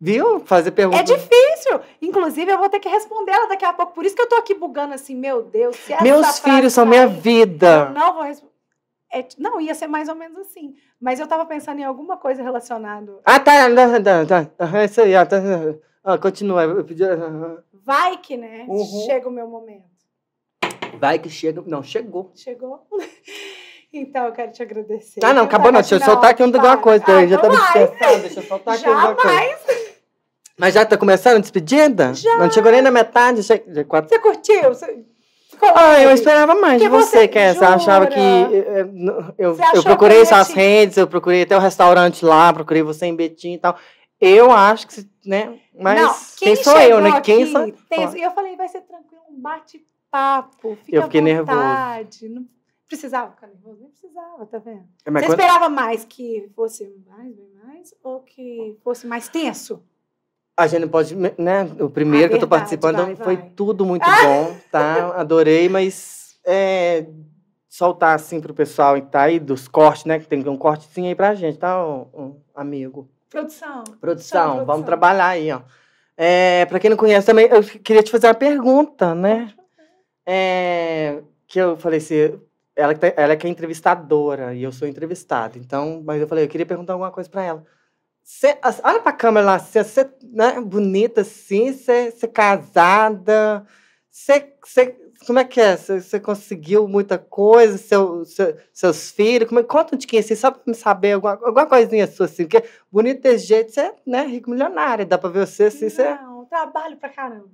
S2: Viu? Fazer é pergunta. É
S1: difícil. Inclusive, eu vou ter que responder ela daqui a pouco. Por isso que eu tô aqui bugando assim, meu Deus. Meus filhos
S2: são minha vida. Eu
S1: não vou responder. É, não, ia ser mais ou menos assim. Mas eu estava pensando em alguma coisa relacionada.
S2: Ah, tá. tá, tá, tá, tá. É tá, tá. continua.
S1: Vai que, né? Uhum. Chega o meu momento.
S2: Vai que chega. Não, chegou.
S1: Chegou. Então, eu quero te agradecer. Ah, não, acabou tá ah, não. Deixa eu soltar aqui um, alguma coisa. Ah, já tá
S2: me estressando.
S1: Deixa eu soltar aqui alguma coisa.
S2: Mas já tá começando a despedida? Já. Não chegou nem na metade. Che... Quatro...
S1: Você curtiu? Você...
S2: Ah, eu esperava mais de você, que eh, eh, você achava que.
S1: Eu, eu, eu procurei suas redes,
S2: eu procurei até o restaurante lá, procurei você em Betim e tal. Eu acho que, né? Mas não, quem, quem sou eu, né? Aqui, quem sou... Tem...
S1: eu falei, vai ser tranquilo, um bate papo, fique eu fiquei à vontade. Nervoso. Não precisava ficar nervoso? Não precisava, tá vendo? É, Você quando... esperava mais que fosse mais, mais, ou que fosse mais tenso?
S2: A gente pode, né? né o primeiro que eu tô ah, participando vai, foi vai. tudo muito ah! bom, tá? Adorei, mas é, soltar assim pro pessoal que tá aí, dos cortes, né? Que tem um cortezinho aí pra gente, tá, um, amigo?
S1: Produção. Produção. Produção, vamos
S2: trabalhar aí, ó. É, para quem não conhece também, eu queria te fazer uma pergunta, né? É, que eu falei assim, ela, tá, ela é que é entrevistadora e eu sou entrevistado. Então, mas eu falei, eu queria perguntar alguma coisa para ela. Cê, olha pra câmera lá, você né, bonita assim, você casada, você como é que é? Você conseguiu muita coisa, seu, seu, seus filhos? Como é, conta um tiquinho assim, só para me saber alguma, alguma coisinha sua, assim, porque bonito desse jeito, você é né, rico milionário, dá para ver você assim, Não, você
S1: trabalho pra caramba.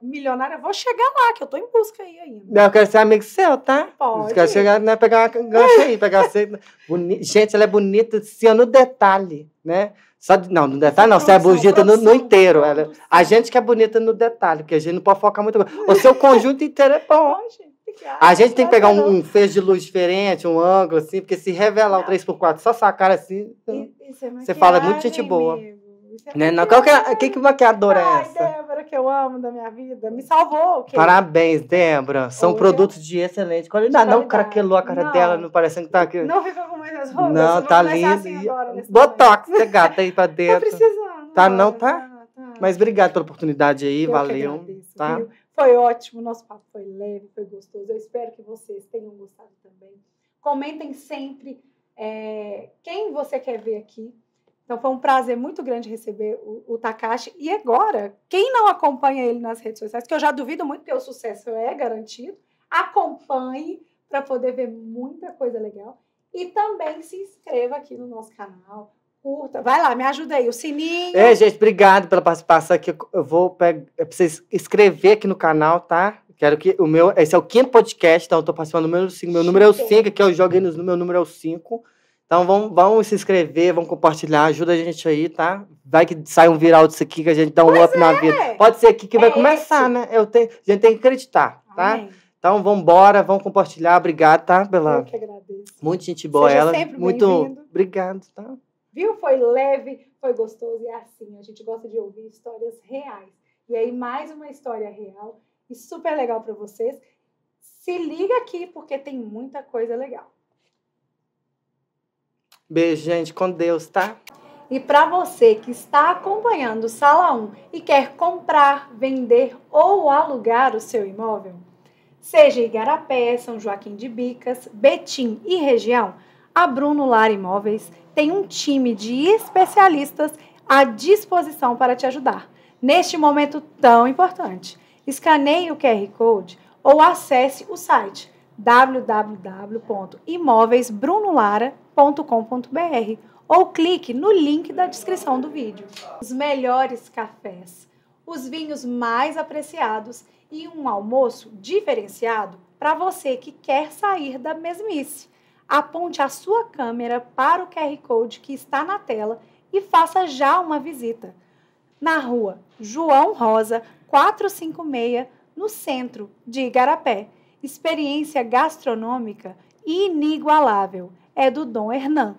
S1: Milionária, vou chegar lá, que eu tô em busca aí ainda. Não, eu
S2: quero ser amigo seu, tá? Pode. Eu quero chegar, né? Pegar uma gancha aí, pegar você. Boni... Gente, ela é bonita, assim, no detalhe, né? Só de... Não, no detalhe não, você é bonita no, no, inteiro. Ela... É. A gente que é bonita no detalhe, porque a gente não pode focar muito. O seu conjunto inteiro é bom. A gente tem que pegar um, um de luz diferente, um ângulo, assim, porque se revelar o 3x4 só sacar assim,
S1: você fala é muito gente
S2: boa. Amigo. Né? Não, qual que é, que, que maquiadora Ai, é essa?
S1: Débora, que eu amo da minha vida, me salvou. Parabéns,
S2: Débora. São é produtos de excelente qualidade. Não, não craquelou a cara não. dela, não parecendo que tá aqui. Não
S1: fica com mais as roupas. Não, tá linda. Assim Botox,
S2: você né, gata aí pra dentro. Tá precisando. Tá, não, tá? tá? tá? Mas obrigado pela oportunidade aí, eu valeu. Agradeço,
S1: tá? Foi ótimo, nosso papo foi leve, foi gostoso. Eu espero que vocês tenham gostado também. Comentem sempre é, quem você quer ver aqui então foi um prazer muito grande receber o, o, Takashi. E agora, quem não acompanha ele nas redes sociais, que eu já duvido muito que o sucesso é garantido, acompanhe para poder ver muita coisa legal. E também se inscreva aqui no nosso canal. Curta. Vai lá, me ajuda aí. O sininho.
S2: É, gente, obrigado pela participação aqui. Eu vou pegar. É pra vocês inscrever aqui no canal, tá? Quero que o meu. Esse é o quinto podcast, então eu tô participando do número 5. Meu número é o 5, que eu joguei no meu número é o 5. Então vão, vão se inscrever, vão compartilhar, ajuda a gente aí, tá? Vai que sai um viral disso aqui que a gente dá um pois up é. na vida. Pode ser aqui que é vai começar, né? Eu tenho, a gente tem que acreditar, tá? Amém. Então vamos embora, vamos compartilhar. Obrigado, tá? Pela... Eu que agradeço. Muito gente boa Seja ela. Sempre Muito obrigado,
S1: tá? Viu? Foi leve, foi gostoso e é assim. A gente gosta de ouvir histórias reais. E aí mais uma história real e super legal para vocês. Se liga aqui porque tem muita coisa legal.
S2: Beijo, gente, com Deus, tá?
S1: E para você que está acompanhando Sala 1 e quer comprar, vender ou alugar o seu imóvel, seja Igarapé, São Joaquim de Bicas, Betim e região, a Bruno Lar Imóveis tem um time de especialistas à disposição para te ajudar neste momento tão importante. Escaneie o QR Code ou acesse o site www.imóveisbrunolara.com www.cafeinacultura.com.br ou clique no link da descrição do vídeo. Os melhores cafés, os vinhos mais apreciados e um almoço diferenciado para você que quer sair da mesmice. Aponte a sua câmera para o QR Code que está na tela e faça já uma visita. Na rua João Rosa 456, no centro de Igarapé. Experiência gastronômica inigualável é do Dom Hernan.